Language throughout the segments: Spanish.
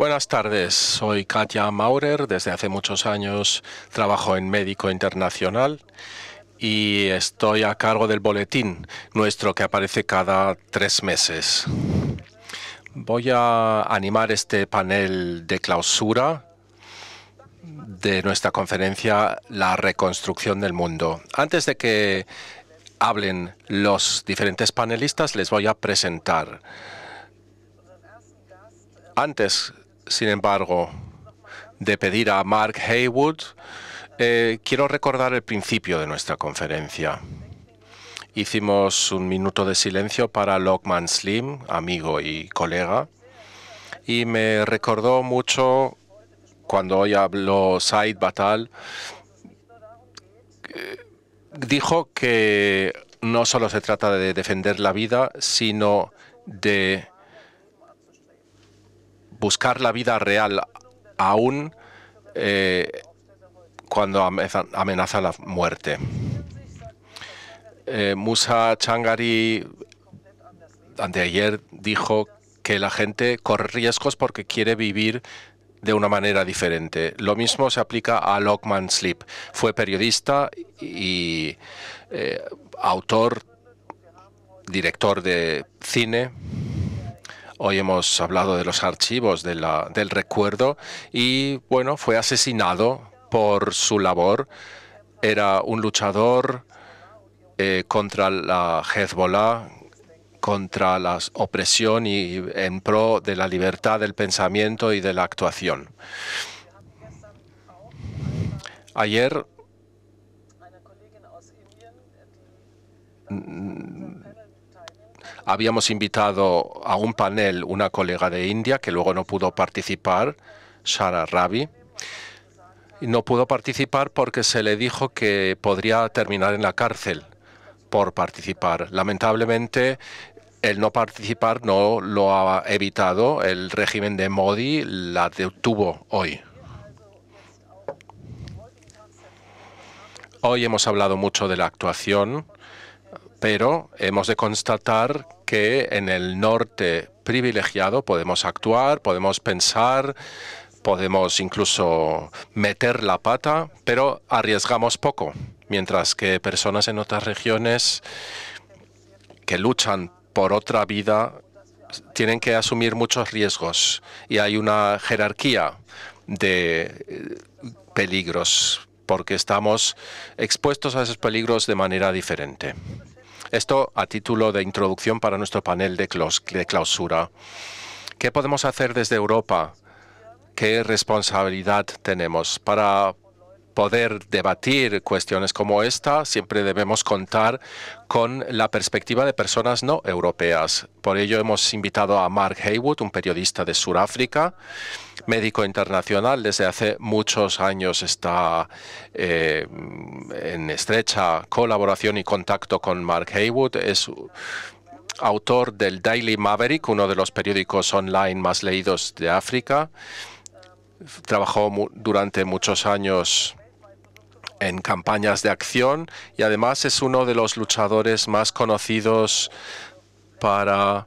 Buenas tardes, soy Katia Maurer, desde hace muchos años trabajo en Médico Internacional y estoy a cargo del boletín nuestro que aparece cada tres meses. Voy a animar este panel de clausura de nuestra conferencia La reconstrucción del mundo. Antes de que hablen los diferentes panelistas, les voy a presentar. Antes sin embargo, de pedir a Mark Haywood, eh, quiero recordar el principio de nuestra conferencia. Hicimos un minuto de silencio para Lockman Slim, amigo y colega, y me recordó mucho cuando hoy habló Said Batal, eh, dijo que no solo se trata de defender la vida, sino de buscar la vida real aún eh, cuando amenaza la muerte. Eh, Musa Changari anteayer dijo que la gente corre riesgos porque quiere vivir de una manera diferente. Lo mismo se aplica a Lockman Sleep. Fue periodista y eh, autor, director de cine. Hoy hemos hablado de los archivos del recuerdo y bueno, fue asesinado por su labor. Era un luchador eh, contra la Hezbollah, contra la opresión y en pro de la libertad del pensamiento y de la actuación. Ayer Habíamos invitado a un panel una colega de India que luego no pudo participar, Sara Ravi. No pudo participar porque se le dijo que podría terminar en la cárcel por participar. Lamentablemente, el no participar no lo ha evitado. El régimen de Modi la detuvo hoy. Hoy hemos hablado mucho de la actuación pero hemos de constatar que en el norte privilegiado podemos actuar, podemos pensar, podemos incluso meter la pata, pero arriesgamos poco, mientras que personas en otras regiones que luchan por otra vida tienen que asumir muchos riesgos y hay una jerarquía de eh, peligros porque estamos expuestos a esos peligros de manera diferente. Esto a título de introducción para nuestro panel de, clausura. ¿Qué podemos hacer desde Europa? ¿Qué responsabilidad tenemos para poder debatir cuestiones como esta, siempre debemos contar con la perspectiva de personas no europeas. Por ello hemos invitado a Mark Haywood, un periodista de Sudáfrica, médico internacional, desde hace muchos años está eh, en estrecha colaboración y contacto con Mark Haywood. Es autor del Daily Maverick, uno de los periódicos online más leídos de África. Trabajó durante muchos años en campañas de acción y además es uno de los luchadores más conocidos para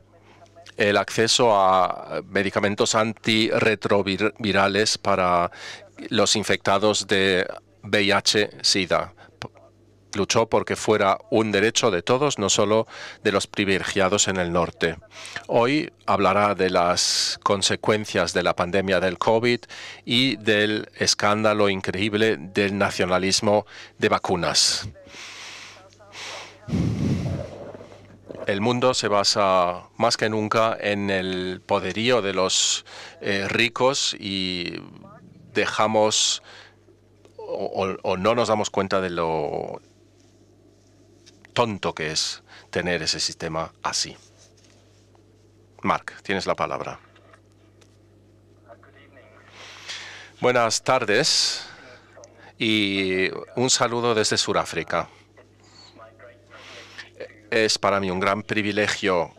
el acceso a medicamentos antirretrovirales para los infectados de VIH-Sida luchó porque fuera un derecho de todos, no solo de los privilegiados en el norte. Hoy hablará de las consecuencias de la pandemia del COVID y del escándalo increíble del nacionalismo de vacunas. El mundo se basa más que nunca en el poderío de los eh, ricos y dejamos o, no nos damos cuenta de lo tonto que es tener ese sistema así. Mark, tienes la palabra. Buenas tardes y un saludo desde Sudáfrica. Es para mí un gran privilegio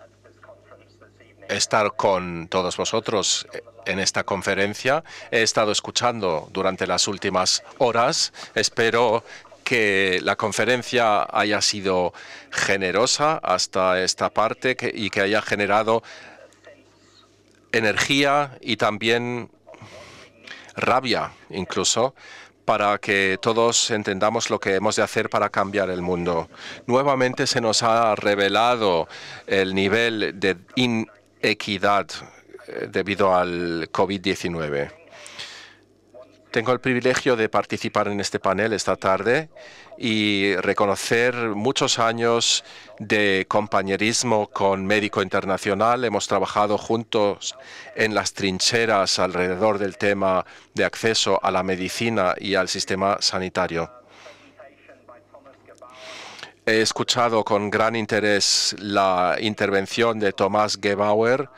estar con todos vosotros en esta conferencia. He estado escuchando durante las últimas horas. Espero que la conferencia haya sido generosa hasta esta parte y que haya generado energía y también rabia incluso para que todos entendamos lo que hemos de hacer para cambiar el mundo. Nuevamente se nos ha revelado el nivel de inequidad eh, debido al COVID-19. Tengo el privilegio de participar en este panel esta tarde y reconocer muchos años de compañerismo con Médico Internacional. Hemos trabajado juntos en las trincheras alrededor del tema de acceso a la medicina y al sistema sanitario. He escuchado con gran interés la intervención de Tomás Gebauer,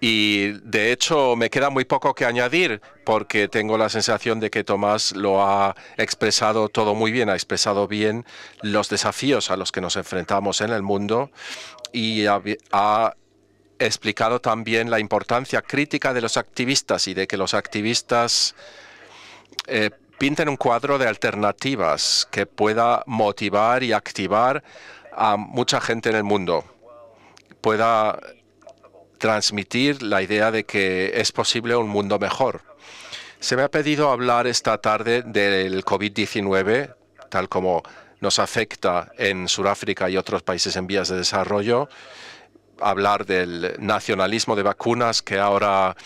y de hecho me queda muy poco que añadir porque tengo la sensación de que Tomás lo ha expresado todo muy bien, ha expresado bien los desafíos a los que nos enfrentamos en el mundo y ha, explicado también la importancia crítica de los activistas y de que los activistas eh, pinten un cuadro de alternativas que pueda motivar y activar a mucha gente en el mundo, pueda transmitir la idea de que es posible un mundo mejor. Se me ha pedido hablar esta tarde del COVID-19, tal como nos afecta en Sudáfrica y otros países en vías de desarrollo, hablar del nacionalismo de vacunas que ahora,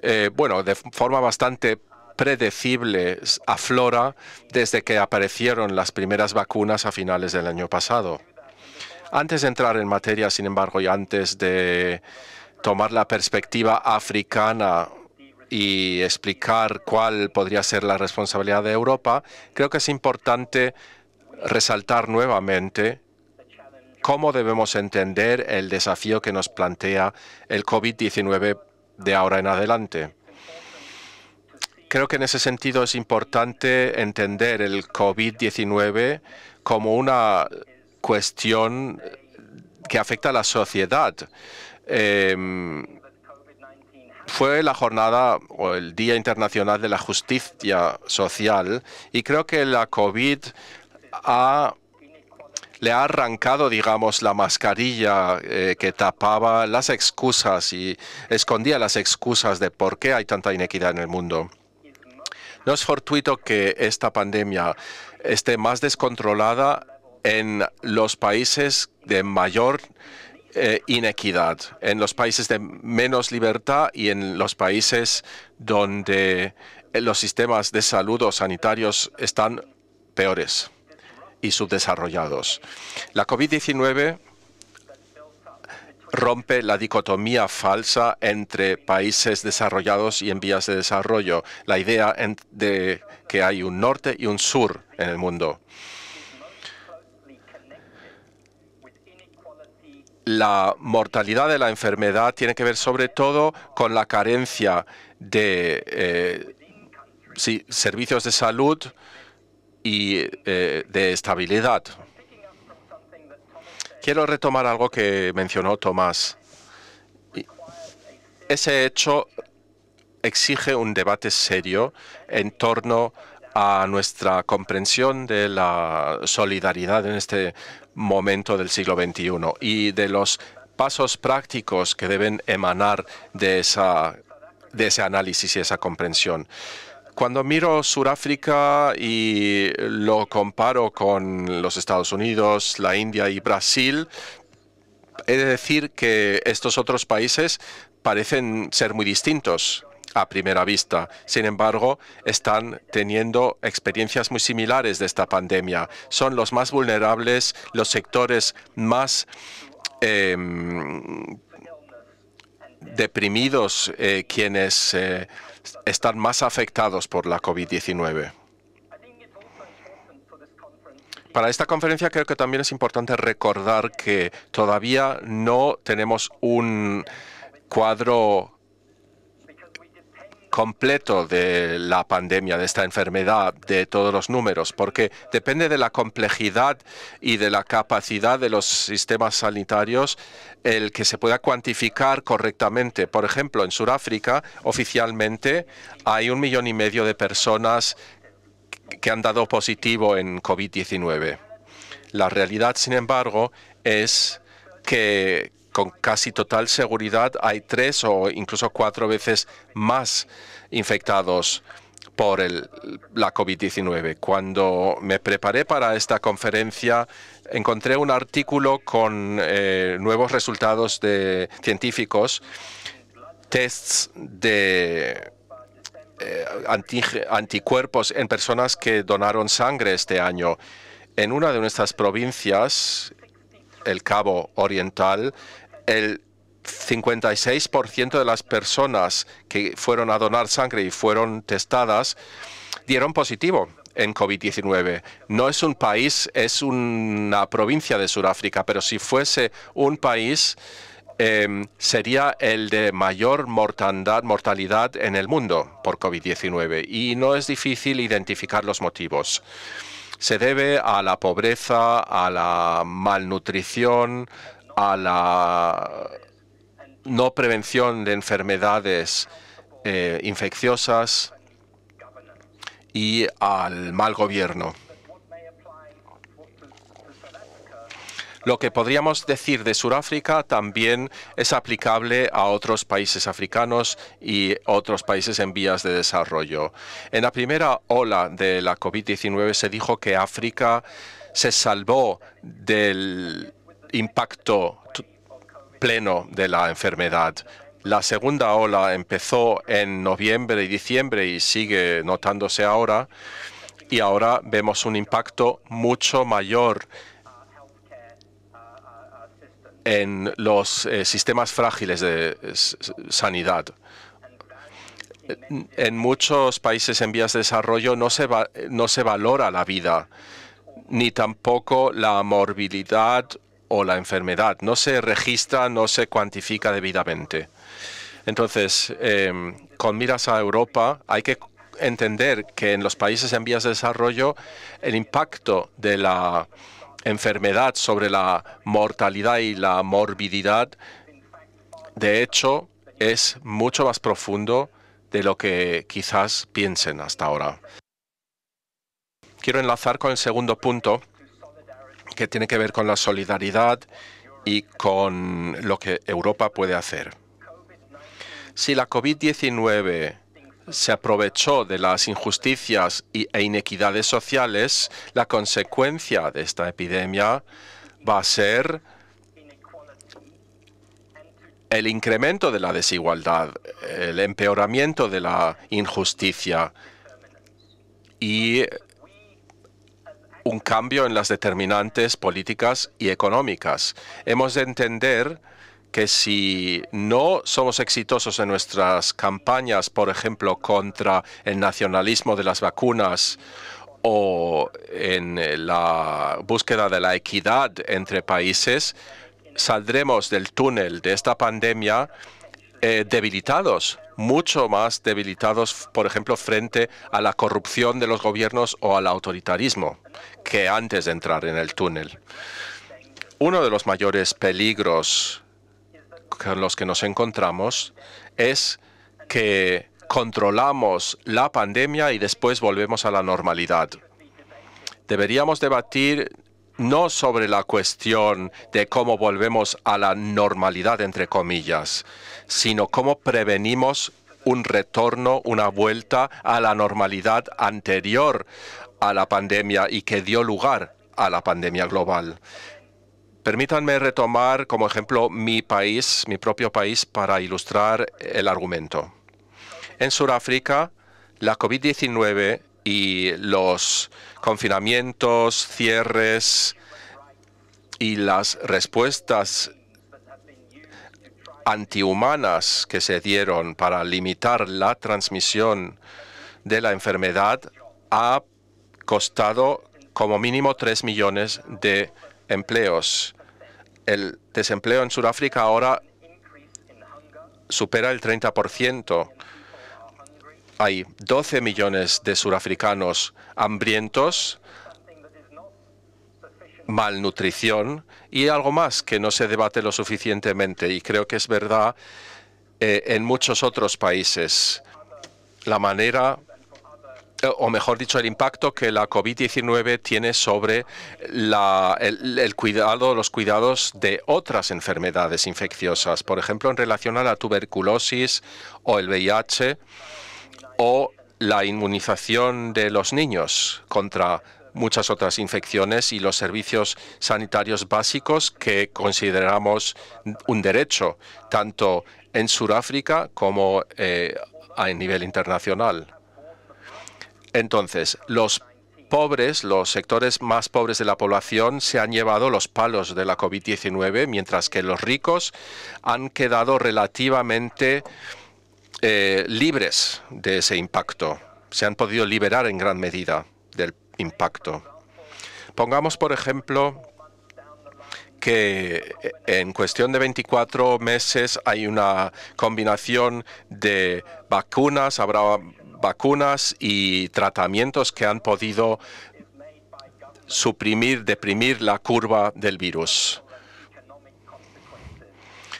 eh, bueno, de forma bastante predecible aflora desde que aparecieron las primeras vacunas a finales del año pasado. Antes de entrar en materia, sin embargo, y antes de tomar la perspectiva africana y explicar cuál podría ser la responsabilidad de Europa, creo que es importante resaltar nuevamente cómo debemos entender el desafío que nos plantea el COVID-19 de ahora en adelante. Creo que en ese sentido es importante entender el COVID-19 como una cuestión que afecta a la sociedad Em, fue la jornada o el Día Internacional de la Justicia Social y creo que la COVID le ha arrancado, digamos, la mascarilla eh, que tapaba las excusas y escondía las excusas de por qué hay tanta inequidad en el mundo. No es fortuito que esta pandemia esté más descontrolada en los países de mayor eh, inequidad en los países de menos libertad y en los países donde eh, los sistemas de salud o sanitarios están peores y subdesarrollados. La COVID-19 rompe la dicotomía falsa entre países desarrollados y en vías de desarrollo, la idea de que hay un norte y un sur en el mundo. la mortalidad de la enfermedad tiene que ver sobre todo con la carencia de eh, servicios de salud y eh, de estabilidad. Quiero retomar algo que mencionó Tomás. Ese hecho exige un debate serio en torno a nuestra comprensión de la solidaridad en este momento del siglo XXI y de los pasos prácticos que deben emanar de, esa, de ese análisis y esa comprensión. Cuando miro Sudáfrica y lo comparo con los Estados Unidos, la India y Brasil, he de decir que estos otros países parecen ser muy distintos a primera vista. Sin embargo, están teniendo experiencias muy similares de esta pandemia. Son los más vulnerables, los sectores más em, deprimidos eh, quienes eh, están más afectados por la COVID-19. Para esta conferencia creo que también es importante recordar que todavía no tenemos un cuadro completo de la pandemia, de esta enfermedad, de todos los números, porque depende de la complejidad y de la capacidad de los sistemas sanitarios el que se pueda cuantificar correctamente. Por ejemplo, en Sudáfrica, oficialmente, hay un millón y medio de personas que han dado positivo en COVID-19. La realidad, sin embargo, es que con casi total seguridad hay tres o incluso cuatro veces más infectados por el, la COVID-19. Cuando me preparé para esta conferencia, encontré un artículo con eh, nuevos resultados de científicos, tests de eh, anticuerpos en personas que donaron sangre este año. En una de nuestras provincias, el Cabo Oriental, el 56% de las personas que fueron a donar sangre y fueron testadas dieron positivo en COVID-19. No es un país, es una provincia de Sudáfrica, pero si fuese un país, em, sería el de mayor mortalidad en el mundo por COVID-19. Y no es difícil identificar los motivos se debe a la pobreza, a la malnutrición, a la no prevención de enfermedades eh, infecciosas y al mal gobierno. Lo que podríamos decir de Sudáfrica también es aplicable a otros países africanos y otros países en vías de desarrollo. En la primera ola de la COVID-19 se dijo que África se salvó del impacto pleno de la enfermedad. La segunda ola empezó en noviembre y diciembre y sigue notándose ahora. Y ahora vemos un impacto mucho mayor en los eh, sistemas frágiles de sanidad. Eh, en muchos países en vías de desarrollo no se, no se valora la vida, ni tampoco la morbilidad o la enfermedad. No se registra, no se cuantifica debidamente. Entonces, em, con miras a Europa, hay que entender que en los países en vías de desarrollo el impacto de la enfermedad, sobre la mortalidad y la morbididad, de hecho, es mucho más profundo de lo que quizás piensen hasta ahora. Quiero enlazar con el segundo punto, que tiene que ver con la solidaridad y con lo que Europa puede hacer. Si la COVID-19 se aprovechó de las injusticias e inequidades sociales, la consecuencia de esta epidemia va a ser el incremento de la desigualdad, el empeoramiento de la injusticia y un cambio en las determinantes políticas y económicas. Hemos de entender que si no somos exitosos en nuestras campañas, por ejemplo, contra el nacionalismo de las vacunas o en la búsqueda de la equidad entre países, saldremos del túnel de esta pandemia eh, debilitados, mucho más debilitados, por ejemplo, frente a la corrupción de los gobiernos o al autoritarismo, que antes de entrar en el túnel. Uno de los mayores peligros con los que nos encontramos es que controlamos la pandemia y después volvemos a la normalidad. Deberíamos debatir no sobre la cuestión de cómo volvemos a la normalidad, entre comillas, sino cómo prevenimos un retorno, una vuelta a la normalidad anterior a la pandemia y que dio lugar a la pandemia global. Permítanme retomar como ejemplo mi país, mi propio país, para ilustrar el argumento. En Sudáfrica, la COVID-19 y los confinamientos, cierres y las respuestas antihumanas que se dieron para limitar la transmisión de la enfermedad ha costado como mínimo 3 millones de empleos. El desempleo en Sudáfrica ahora supera el 30%. Hay 12 millones de sudafricanos hambrientos, malnutrición y algo más que no se debate lo suficientemente. Y creo que es verdad eh, en muchos otros países. La manera o mejor dicho, el impacto que la COVID-19 tiene sobre el, cuidado, los cuidados de otras enfermedades infecciosas, por ejemplo, en relación a la tuberculosis o el VIH o la inmunización de los niños contra muchas otras infecciones y los servicios sanitarios básicos que consideramos un derecho, tanto en Sudáfrica como eh, a nivel internacional. Entonces, los pobres, los sectores más pobres de la población se han llevado los palos de la COVID-19, mientras que los ricos han quedado relativamente eh, libres de ese impacto. Se han podido liberar en gran medida del impacto. Pongamos, por ejemplo, que eh, en cuestión de 24 meses hay una combinación de vacunas, habrá vacunas y tratamientos que han podido suprimir, deprimir la curva del virus.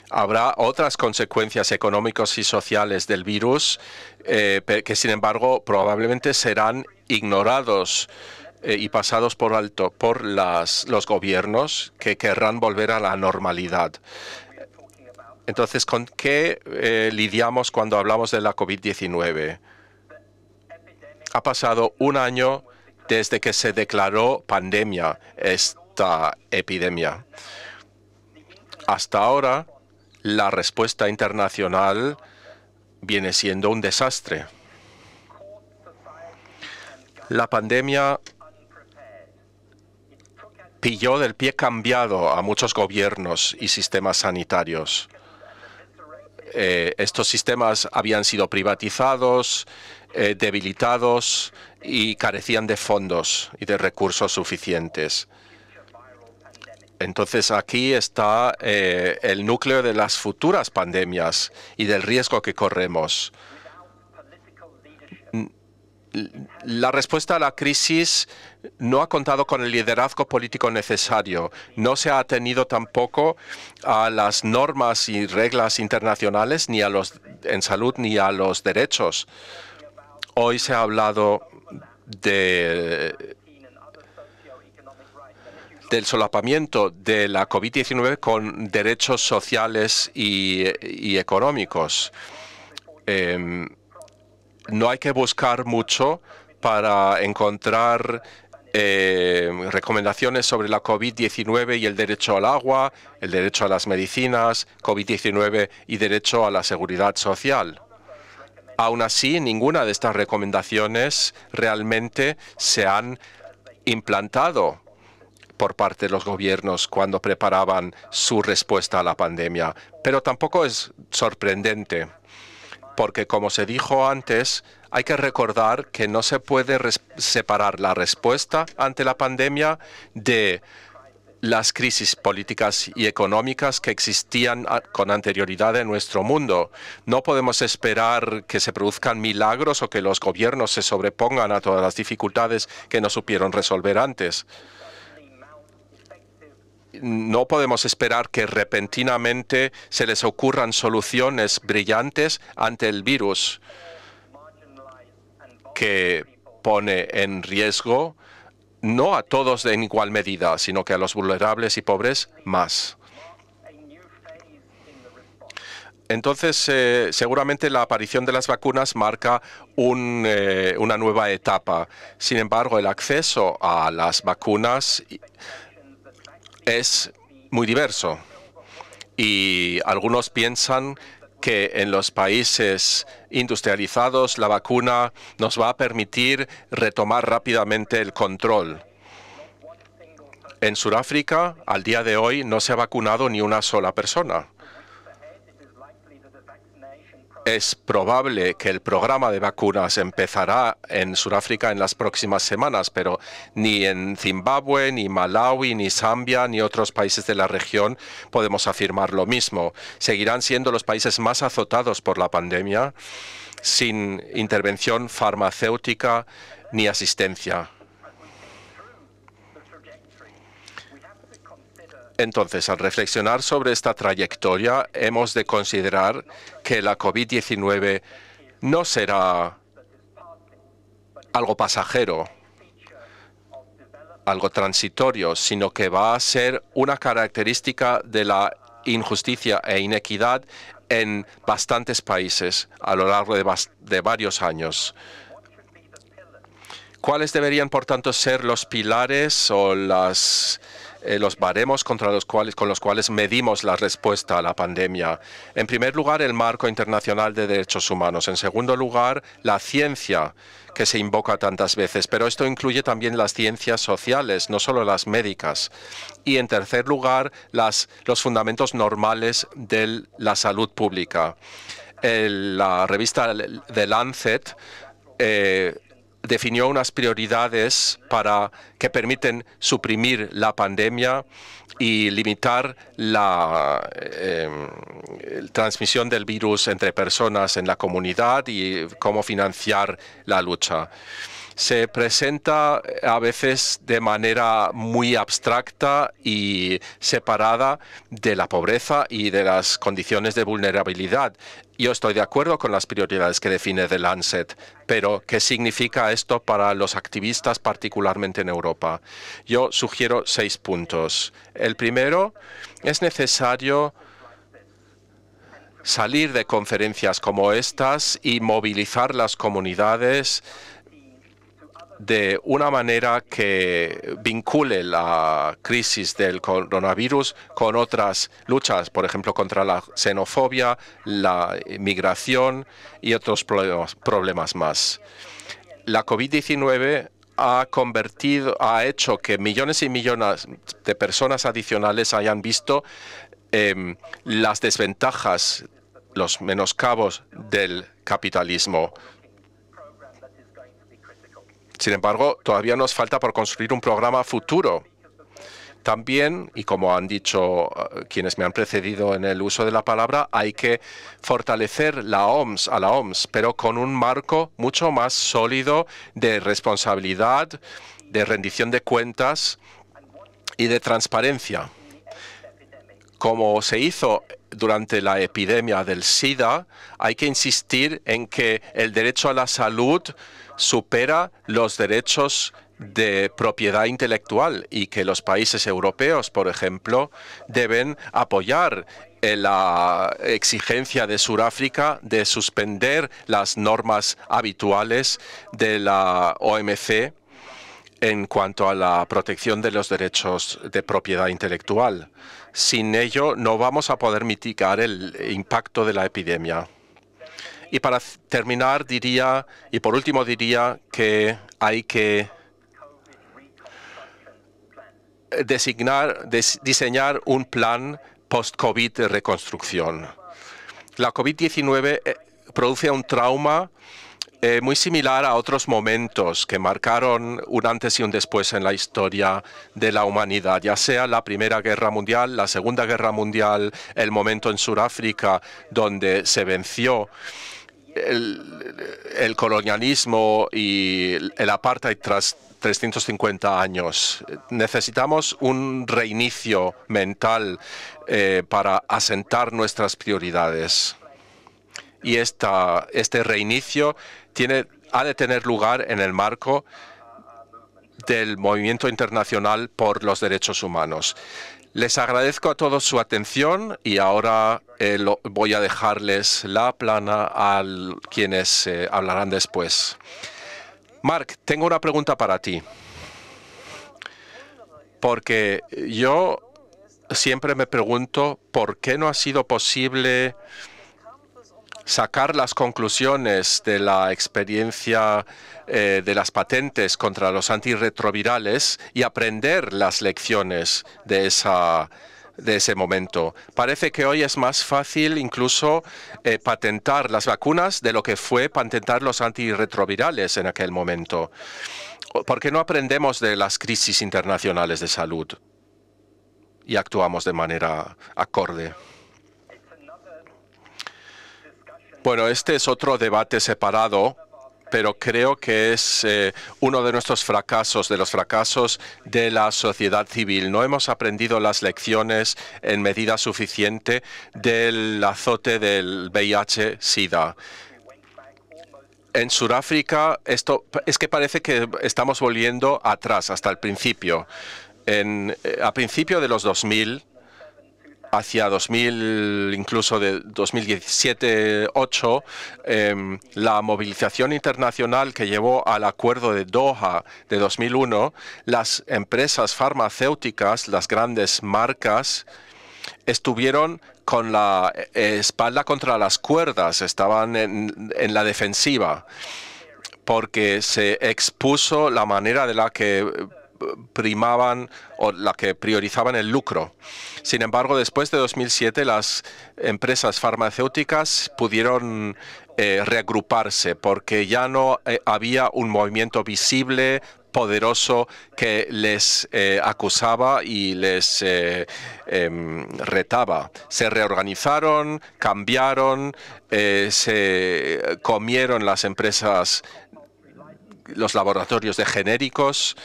Habrá otras consecuencias económicas y sociales del virus eh, que, sin embargo, probablemente serán ignorados eh, y pasados por alto por los gobiernos que querrán volver a la normalidad. Entonces, ¿con qué eh, lidiamos cuando hablamos de la COVID-19? Ha pasado un año desde que se declaró pandemia esta epidemia. Hasta ahora, la respuesta internacional viene siendo un desastre. La pandemia pilló del pie cambiado a muchos gobiernos y sistemas sanitarios. Eh, estos sistemas habían sido privatizados, eh, debilitados y carecían de fondos y de recursos suficientes. Entonces aquí está eh, el núcleo de las futuras pandemias y del riesgo que corremos la respuesta a la crisis no ha contado con el liderazgo político necesario, no se ha atenido tampoco a las normas y reglas internacionales, ni a los en salud, ni a los derechos. Hoy se ha hablado de del solapamiento de la COVID-19 con derechos sociales y, económicos. Em, no hay que buscar mucho para encontrar eh, recomendaciones sobre la COVID-19 y el derecho al agua, el derecho a las medicinas, COVID-19 y derecho a la seguridad social. Aún así, ninguna de estas recomendaciones realmente se han implantado por parte de los gobiernos cuando preparaban su respuesta a la pandemia. Pero tampoco es sorprendente porque como se dijo antes, hay que recordar que no se puede separar la respuesta ante la pandemia de las crisis políticas y económicas que existían con anterioridad en nuestro mundo. No podemos esperar que se produzcan milagros o que los gobiernos se sobrepongan a todas las dificultades que no supieron resolver antes no podemos esperar que repentinamente se les ocurran soluciones brillantes ante el virus que pone en riesgo no a todos en igual medida, sino que a los vulnerables y pobres más. Entonces, eh, seguramente la aparición de las vacunas marca eh, una nueva etapa. Sin embargo, el acceso a las vacunas es muy diverso y algunos piensan que en los países industrializados la vacuna nos va a permitir retomar rápidamente el control. En Sudáfrica, al día de hoy, no se ha vacunado ni una sola persona. Es probable que el programa de vacunas empezará en Sudáfrica en las próximas semanas, pero ni en Zimbabue, ni Malawi, ni Zambia, ni otros países de la región podemos afirmar lo mismo. Seguirán siendo los países más azotados por la pandemia sin intervención farmacéutica ni asistencia. Entonces, al reflexionar sobre esta trayectoria, hemos de considerar que la COVID-19 no será algo pasajero, algo transitorio, sino que va a ser una característica de la injusticia e inequidad en bastantes países a lo largo de, varios años. ¿Cuáles deberían, por tanto, ser los pilares o las eh, los baremos contra los cuales, con los cuales medimos la respuesta a la pandemia. En primer lugar, el marco internacional de derechos humanos. En segundo lugar, la ciencia que se invoca tantas veces, pero esto incluye también las ciencias sociales, no solo las médicas. Y en tercer lugar, las, los fundamentos normales de la salud pública. la revista The Lancet eh, definió unas prioridades para que permiten suprimir la pandemia y limitar la eh, transmisión del virus entre personas en la comunidad y cómo financiar la lucha se presenta eh, a veces de manera muy abstracta y separada de la pobreza y de las condiciones de vulnerabilidad. Yo estoy de acuerdo con las prioridades que define The Lancet, pero ¿qué significa esto para los activistas, particularmente en Europa? Yo sugiero seis puntos. El primero, es necesario salir de conferencias como estas y movilizar las comunidades de una manera que vincule la crisis del coronavirus con otras luchas, por ejemplo, contra la xenofobia, la migración y otros problemas más. La COVID-19 ha convertido, ha hecho que millones y millones de personas adicionales hayan visto em, las desventajas, los menoscabos del capitalismo, sin embargo, todavía nos falta por construir un programa futuro. También, y como han dicho eh, quienes me han precedido en el uso de la palabra, hay que fortalecer la OMS, a la OMS, pero con un marco mucho más sólido de responsabilidad, de rendición de cuentas y de transparencia. Como se hizo durante la epidemia del SIDA, hay que insistir en que el derecho a la salud supera los derechos de propiedad intelectual y que los países europeos, por ejemplo, deben apoyar eh, la exigencia de Sudáfrica de suspender las normas habituales de la OMC en cuanto a la protección de los derechos de propiedad intelectual. Sin ello, no vamos a poder mitigar el impacto de la epidemia. Y para terminar, diría, y por último diría que hay que designar, diseñar un plan post-COVID de reconstrucción. La COVID-19 eh, produce un trauma eh, muy similar a otros momentos que marcaron un antes y un después en la historia de la humanidad, ya sea la Primera Guerra Mundial, la Segunda Guerra Mundial, el momento en Sudáfrica donde se venció el, colonialismo y el apartheid tras 350 años. Necesitamos un reinicio mental eh, para asentar nuestras prioridades. Y este reinicio tiene, ha de tener lugar en el marco del movimiento internacional por los derechos humanos. Les agradezco a todos su atención y ahora eh, voy a dejarles la plana a quienes eh, hablarán después. Mark, tengo una pregunta para ti. Porque yo siempre me pregunto por qué no ha sido posible sacar las conclusiones de la experiencia eh, de las patentes contra los antirretrovirales y aprender las lecciones de ese momento. Parece que hoy es más fácil incluso eh, patentar las vacunas de lo que fue patentar los antirretrovirales en aquel momento. ¿Por qué no aprendemos de las crisis internacionales de salud y actuamos de manera acorde? Bueno, este es otro debate separado, pero creo que es eh, uno de nuestros fracasos, de los fracasos de la sociedad civil. No hemos aprendido las lecciones en medida suficiente del azote del VIH-Sida. En Sudáfrica, esto es que parece que estamos volviendo atrás, hasta el principio. Eh, a principio de los 2000, hacia 2000, incluso de 2017-8, em, la movilización internacional que llevó al acuerdo de Doha de 2001, las empresas farmacéuticas, las grandes marcas, estuvieron con la eh, espalda contra las cuerdas, estaban en la defensiva porque se expuso la manera de la que primaban o la que priorizaban el lucro. Sin embargo, después de 2007 las empresas farmacéuticas pudieron eh, reagruparse porque ya no eh, había un movimiento visible poderoso que les eh, acusaba y les em, retaba. Se reorganizaron, cambiaron, se comieron las empresas, los laboratorios de genéricos.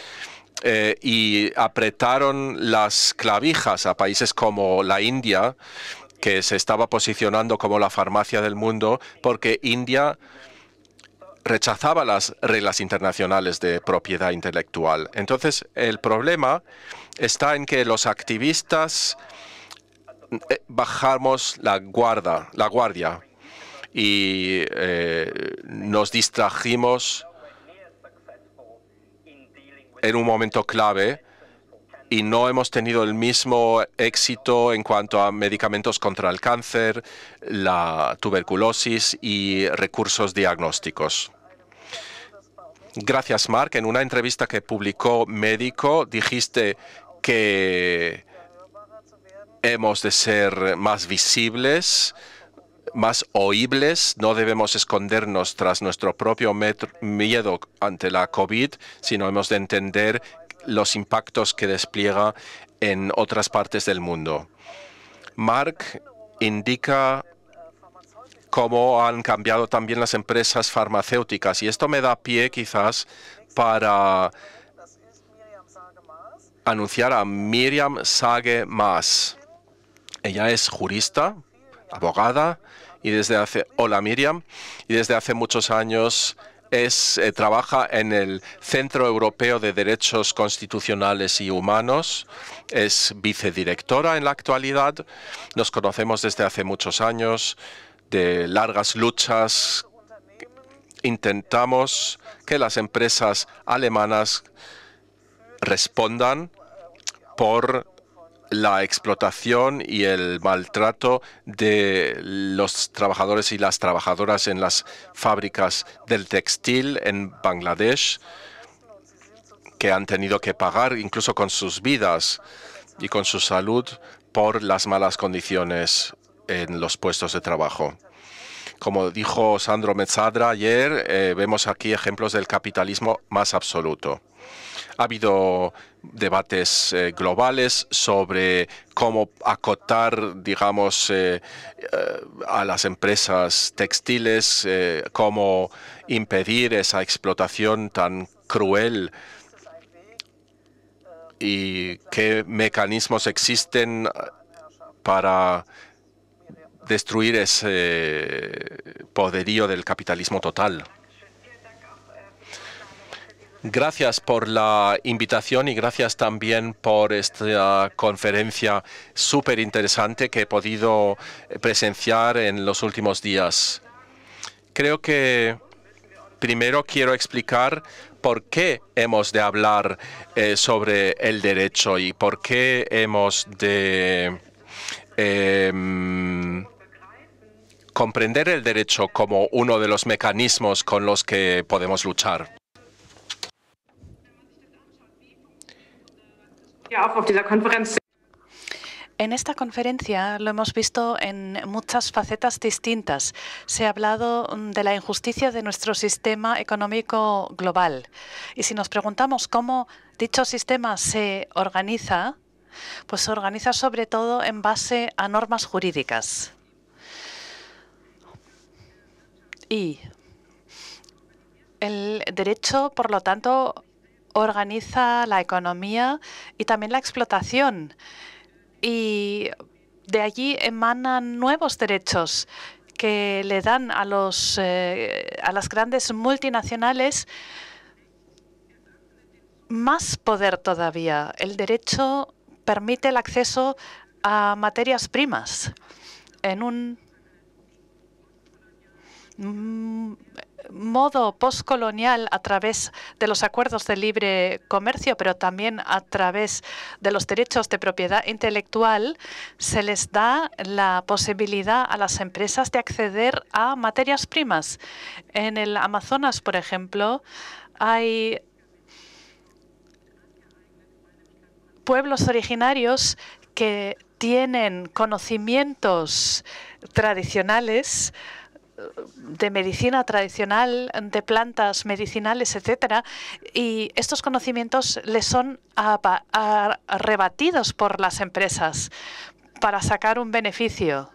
Eh, y apretaron las clavijas a países como la India, que se estaba posicionando como la farmacia del mundo, porque India rechazaba las reglas internacionales de propiedad intelectual. Entonces, el problema está en que los activistas eh, bajamos la guarda, la guardia y eh, nos distrajimos en un momento clave y no hemos tenido el mismo éxito en cuanto a medicamentos contra el cáncer, la tuberculosis y recursos diagnósticos. Gracias, Mark. En una entrevista que publicó Médico, dijiste que hemos de ser más visibles más oíbles. No debemos escondernos tras nuestro propio miedo ante la COVID, sino hemos de entender los impactos que despliega en otras partes del mundo. Mark indica cómo han cambiado también las empresas farmacéuticas y esto me da pie quizás para anunciar a Miriam Sage Maas. Ella es jurista, abogada, y desde hace hola Miriam y desde hace muchos años es eh, trabaja en el Centro Europeo de Derechos Constitucionales y Humanos, es vicedirectora en la actualidad. Nos conocemos desde hace muchos años de largas luchas. Intentamos que las empresas alemanas respondan por la explotación y el maltrato de los trabajadores y las trabajadoras en las fábricas del textil en Bangladesh, que han tenido que pagar incluso con sus vidas y con su salud por las malas condiciones en los puestos de trabajo. Como dijo Sandro Mezzadra ayer, eh, vemos aquí ejemplos del capitalismo más absoluto. Ha habido debates eh, globales sobre cómo acotar, digamos, eh, eh, a las empresas textiles, cómo impedir esa explotación tan cruel y qué mecanismos existen para destruir ese poderío del capitalismo total. Gracias por la invitación y gracias también por esta conferencia súper interesante que he podido presenciar en los últimos días. Creo que primero quiero explicar por qué hemos de hablar eh, sobre el derecho y por qué hemos de em, comprender el derecho como uno de los mecanismos con los que podemos luchar. En esta conferencia lo hemos visto en muchas facetas distintas. Se ha hablado mm, de la injusticia de nuestro sistema económico global. Y si nos preguntamos cómo dicho sistema se organiza, pues se organiza sobre todo en base a normas jurídicas. Y el derecho, por lo tanto, organiza la economía y también la explotación. Y de allí emanan nuevos derechos que le dan a, los, eh, a las grandes multinacionales más poder todavía. El derecho permite el acceso a materias primas en un mm, modo postcolonial a través de los acuerdos de libre comercio, pero también a través de los derechos de propiedad intelectual, se les da la posibilidad a las empresas de acceder a materias primas. En el Amazonas, por ejemplo, hay pueblos originarios que tienen conocimientos tradicionales de medicina tradicional, de plantas medicinales, etcétera, y estos conocimientos les son rebatidos por las empresas para sacar un beneficio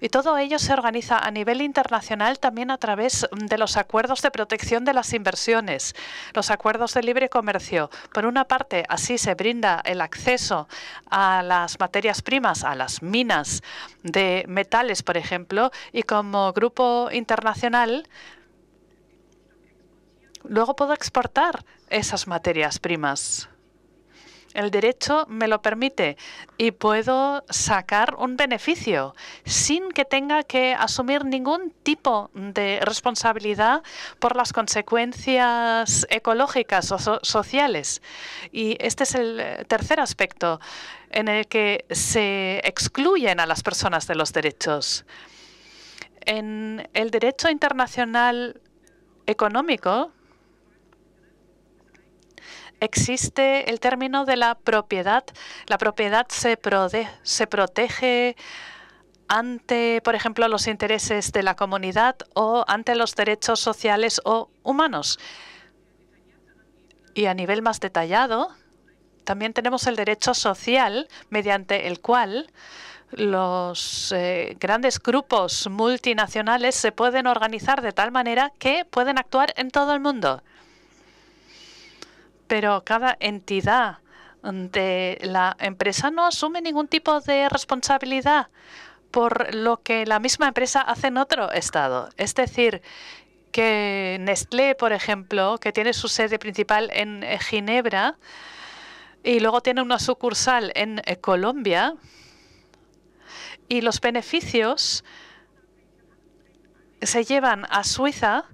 y todo ello se organiza a nivel internacional también a través de los acuerdos de protección de las inversiones, los acuerdos de libre comercio. Por una parte, así se brinda el acceso a las materias primas, a las minas de metales, por ejemplo, y como grupo internacional, luego puedo exportar esas materias primas. El derecho me lo permite y puedo sacar un beneficio sin que tenga que asumir ningún tipo de responsabilidad por las consecuencias ecológicas o sociales. Y este es el eh, tercer aspecto en el que se excluyen a las personas de los derechos. En el derecho internacional económico, existe el término de la propiedad. La propiedad se, protege ante, por ejemplo, los intereses de la comunidad o ante los derechos sociales o humanos. Y a nivel más detallado, también tenemos el derecho social, mediante el cual los eh, grandes grupos multinacionales se pueden organizar de tal manera que pueden actuar en todo el mundo pero cada entidad de la empresa no asume ningún tipo de responsabilidad por lo que la misma empresa hace en otro estado. Es decir, que Nestlé, por ejemplo, que tiene su sede principal en eh, Ginebra y luego tiene una sucursal en eh, Colombia, y los beneficios se llevan a Suiza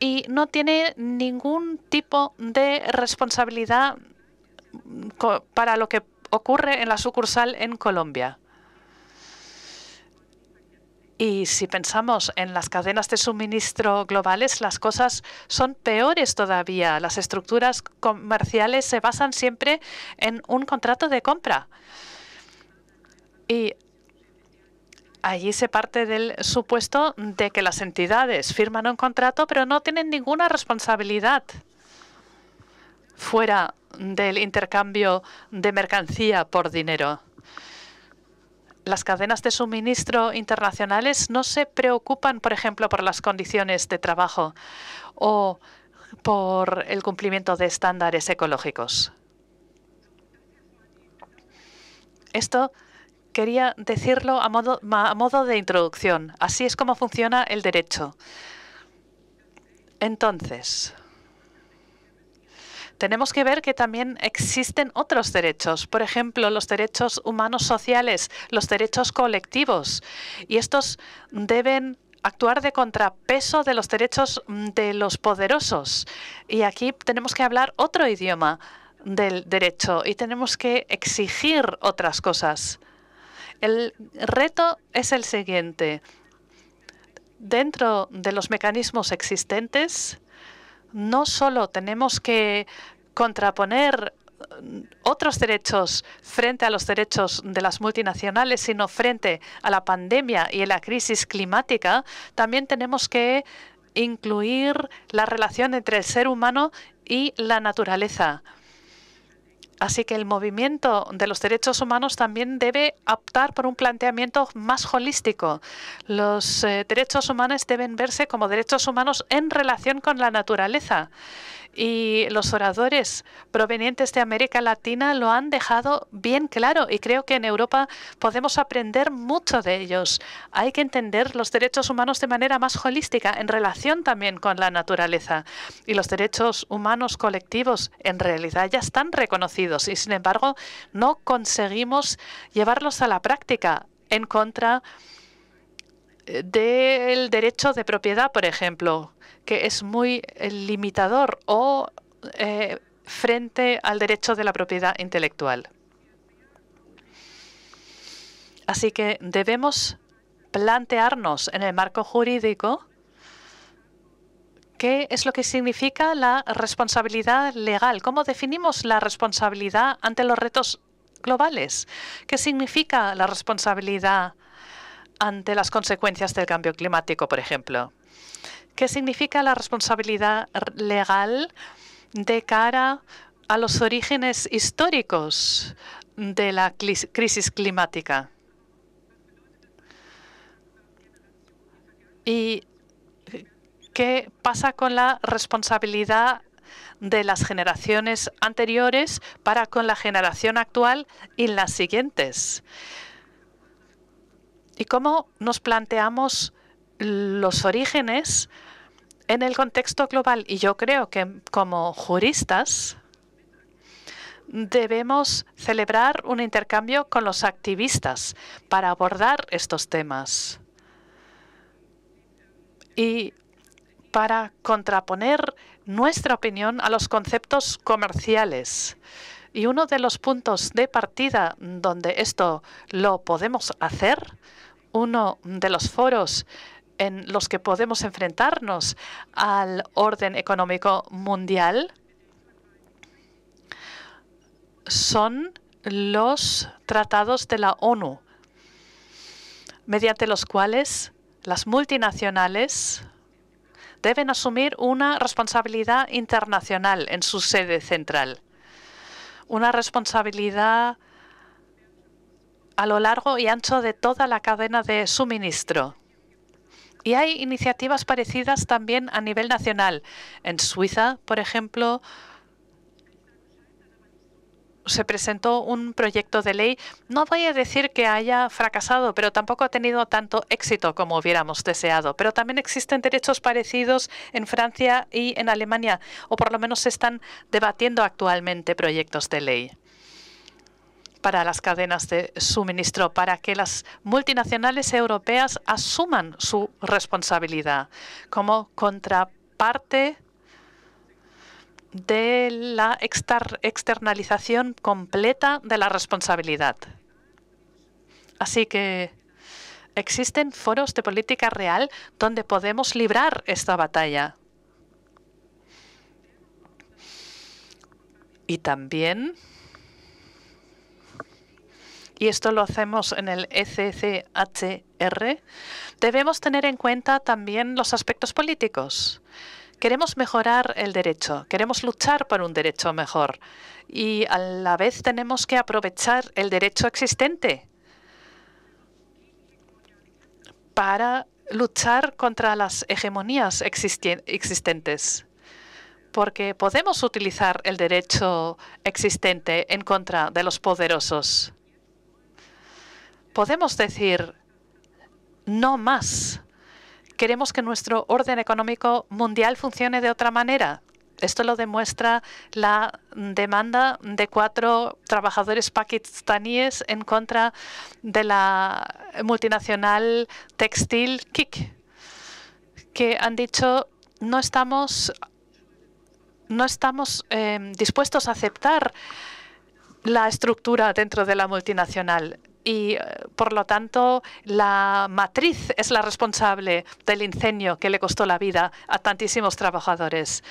y no tiene ningún tipo de responsabilidad mm, para lo que ocurre en la sucursal en Colombia. Y si pensamos en las cadenas de suministro globales, las cosas son peores todavía. Las estructuras comerciales se basan siempre en un contrato de compra. Y Allí se parte del supuesto de que las entidades firman un contrato, pero no tienen ninguna responsabilidad fuera del intercambio de mercancía por dinero. Las cadenas de suministro internacionales no se preocupan, por ejemplo, por las condiciones de trabajo o por el cumplimiento de estándares ecológicos. Esto quería decirlo a modo, a modo de introducción. Así es como funciona el derecho. Entonces, tenemos que ver que también existen otros derechos, por ejemplo, los derechos humanos sociales, los derechos colectivos, y estos deben actuar de contrapeso de los derechos mm, de los poderosos. Y aquí tenemos que hablar otro idioma del derecho y tenemos que exigir otras cosas. El reto es el siguiente. Dentro de los mecanismos existentes, no solo tenemos que contraponer mm, otros derechos frente a los derechos de las multinacionales, sino frente a la pandemia y a la crisis climática, también tenemos que incluir la relación entre el ser humano y la naturaleza. Así que el movimiento de los derechos humanos también debe optar por un planteamiento más holístico. Los eh, derechos humanos deben verse como derechos humanos en relación con la naturaleza y los oradores provenientes de América Latina lo han dejado bien claro y creo que en Europa podemos aprender mucho de ellos. Hay que entender los derechos humanos de manera más holística, en relación también con la naturaleza. Y los derechos humanos colectivos en realidad ya están reconocidos y sin embargo no conseguimos llevarlos a la práctica en contra eh, del derecho de propiedad, por ejemplo, que es muy eh, limitador o eh, frente al derecho de la propiedad intelectual. Así que debemos plantearnos en el marco jurídico qué es lo que significa la responsabilidad legal, cómo definimos la responsabilidad ante los retos globales, qué significa la responsabilidad ante las consecuencias del cambio climático, por ejemplo. ¿Qué significa la responsabilidad legal de cara a los orígenes históricos de la crisis climática? ¿Y qué pasa con la responsabilidad de las generaciones anteriores para con la generación actual y las siguientes? ¿Y cómo nos planteamos los orígenes en el contexto global. Y yo creo que como juristas debemos celebrar un intercambio con los activistas para abordar estos temas y para contraponer nuestra opinión a los conceptos comerciales. Y uno de los puntos de partida donde esto lo podemos hacer, uno de los foros en los que podemos enfrentarnos al orden económico mundial son los tratados de la ONU, mediante los cuales las multinacionales deben asumir una responsabilidad internacional en su sede central, una responsabilidad a lo largo y ancho de toda la cadena de suministro. Y hay iniciativas parecidas también a nivel nacional. En Suiza, por ejemplo, se presentó un proyecto de ley. No voy a decir que haya fracasado, pero tampoco ha tenido tanto éxito como hubiéramos deseado. Pero también existen derechos parecidos en Francia y en Alemania, o por lo menos se están debatiendo actualmente proyectos de ley para las cadenas de suministro, para que las multinacionales europeas asuman su responsabilidad como contraparte de la externalización completa de la responsabilidad. Así que existen foros de política real donde podemos librar esta batalla. Y también y esto lo hacemos en el ECCHR, debemos tener en cuenta también los aspectos políticos. Queremos mejorar el derecho, queremos luchar por un derecho mejor y a la vez tenemos que aprovechar el derecho existente para luchar contra las hegemonías existentes, porque podemos utilizar el derecho existente en contra de los poderosos podemos decir no más. Queremos que nuestro orden económico mundial funcione de otra manera. Esto lo demuestra la demanda de cuatro trabajadores pakistaníes en contra de la multinacional textil KIK, que han dicho no estamos, no estamos eh, dispuestos a aceptar la estructura dentro de la multinacional y eh, por lo tanto la matriz es la responsable del incendio que le costó la vida a tantísimos trabajadores.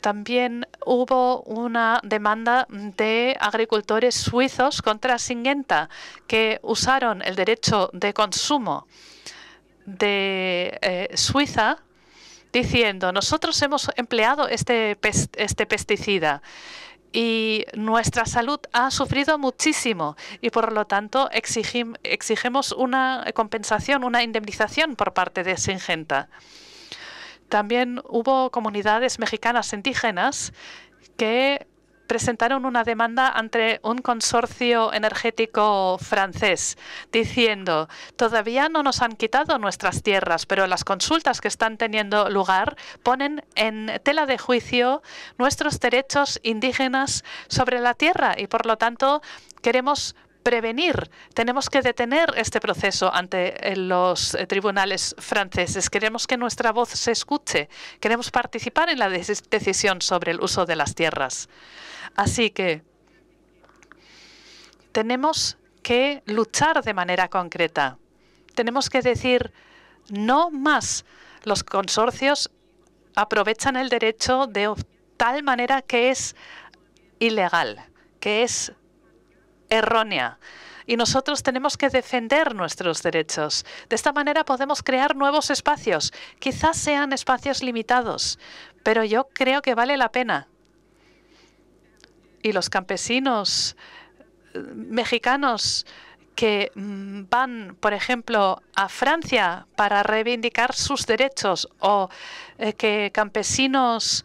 También hubo una demanda de agricultores suizos contra Singenta que usaron el derecho de consumo de eh, Suiza diciendo, nosotros hemos empleado este, este pesticida y nuestra salud ha sufrido muchísimo y por lo tanto exigimos una compensación, una indemnización por parte de Singenta. También hubo comunidades mexicanas indígenas que presentaron una demanda ante un consorcio energético francés diciendo, todavía no nos han quitado nuestras tierras, pero las consultas que están teniendo lugar ponen en tela de juicio nuestros derechos indígenas sobre la tierra y por lo tanto queremos prevenir, tenemos que detener este proceso ante eh, los eh, tribunales franceses. Queremos que nuestra voz se escuche, queremos participar en la decisión sobre el uso de las tierras. Así que tenemos que luchar de manera concreta. Tenemos que decir no más. Los consorcios aprovechan el derecho de tal manera que es ilegal, que es errónea. Y nosotros tenemos que defender nuestros derechos. De esta manera podemos crear nuevos espacios. Quizás sean espacios limitados, pero yo creo que vale la pena y los campesinos eh, mexicanos que mm, van, por ejemplo, a Francia para reivindicar sus derechos o eh, que campesinos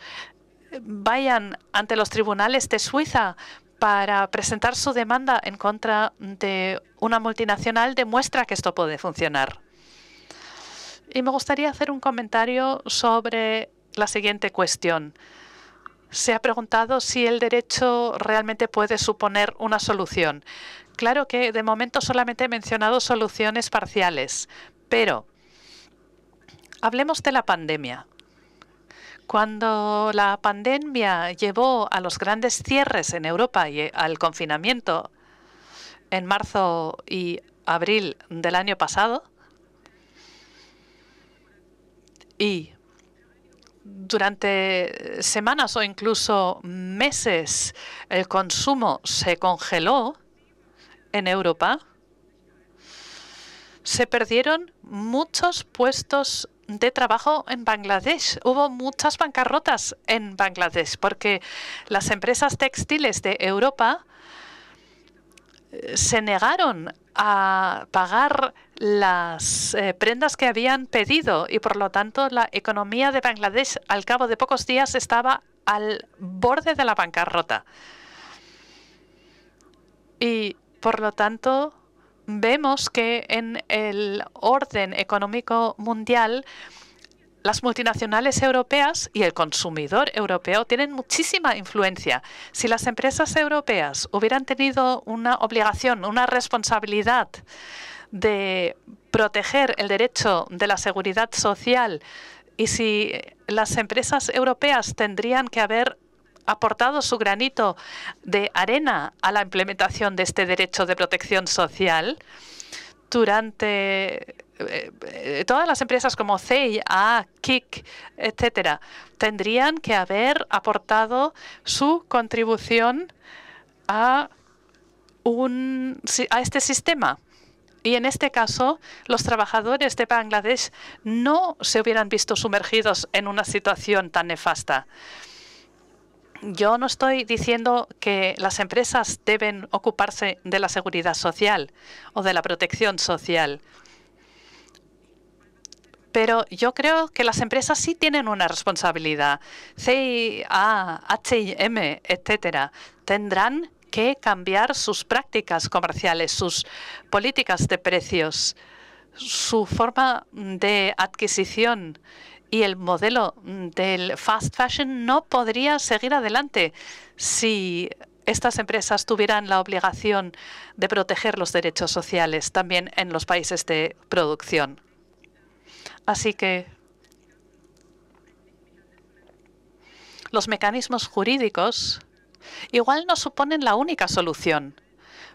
vayan ante los tribunales de Suiza para presentar su demanda en contra de una multinacional demuestra que esto puede funcionar. Y me gustaría hacer un comentario sobre la siguiente cuestión se ha preguntado si el derecho realmente puede suponer una solución. Claro que de momento solamente he mencionado soluciones parciales, pero hablemos de la pandemia. Cuando la pandemia llevó a los grandes cierres en Europa y eh, al confinamiento en marzo y abril del año pasado, y durante semanas o incluso meses el consumo se congeló en Europa, se perdieron muchos puestos de trabajo en Bangladesh. Hubo muchas bancarrotas en Bangladesh porque las empresas textiles de Europa eh, se negaron a pagar las eh, prendas que habían pedido y por lo tanto la economía de Bangladesh al cabo de pocos días estaba al borde de la bancarrota. Y por lo tanto vemos que en el orden económico mundial las multinacionales europeas y el consumidor europeo tienen muchísima influencia. Si las empresas europeas hubieran tenido una obligación, una responsabilidad, de proteger el derecho de la seguridad social y si las empresas europeas tendrían que haber aportado su granito de arena a la implementación de este derecho de protección social durante eh, eh, todas las empresas como a KIC, etcétera, tendrían que haber aportado su contribución a a este sistema y en este caso, los trabajadores de Bangladesh no se hubieran visto sumergidos en una situación tan nefasta. Yo no estoy diciendo que las empresas deben ocuparse de la seguridad social o de la protección social. Pero yo creo que las empresas sí tienen una responsabilidad CIA, HM, etcétera, tendrán que cambiar sus prácticas comerciales, sus políticas de precios, su forma de adquisición y el modelo del fast fashion no podría seguir adelante si estas empresas tuvieran la obligación de proteger los derechos sociales también en los países de producción. Así que los mecanismos jurídicos Igual no suponen la única solución,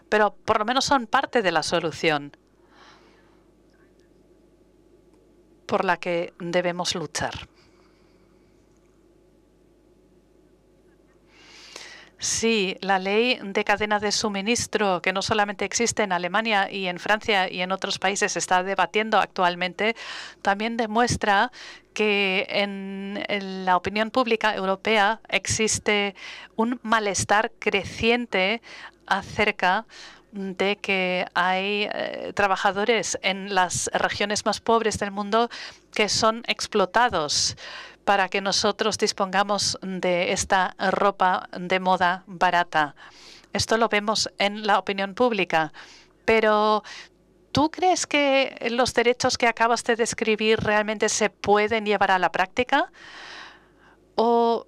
pero por lo menos son parte de la solución por la que debemos luchar. Sí, la ley de cadena de suministro, que no solamente existe en Alemania y en Francia y en otros países, está debatiendo actualmente, también demuestra que en, la opinión pública europea existe un malestar creciente acerca de que hay eh, trabajadores en las regiones más pobres del mundo que son explotados para que nosotros dispongamos de esta ropa de moda barata. Esto lo vemos en la opinión pública. Pero ¿Tú crees que los derechos que acabas de describir realmente se pueden llevar a la práctica? ¿O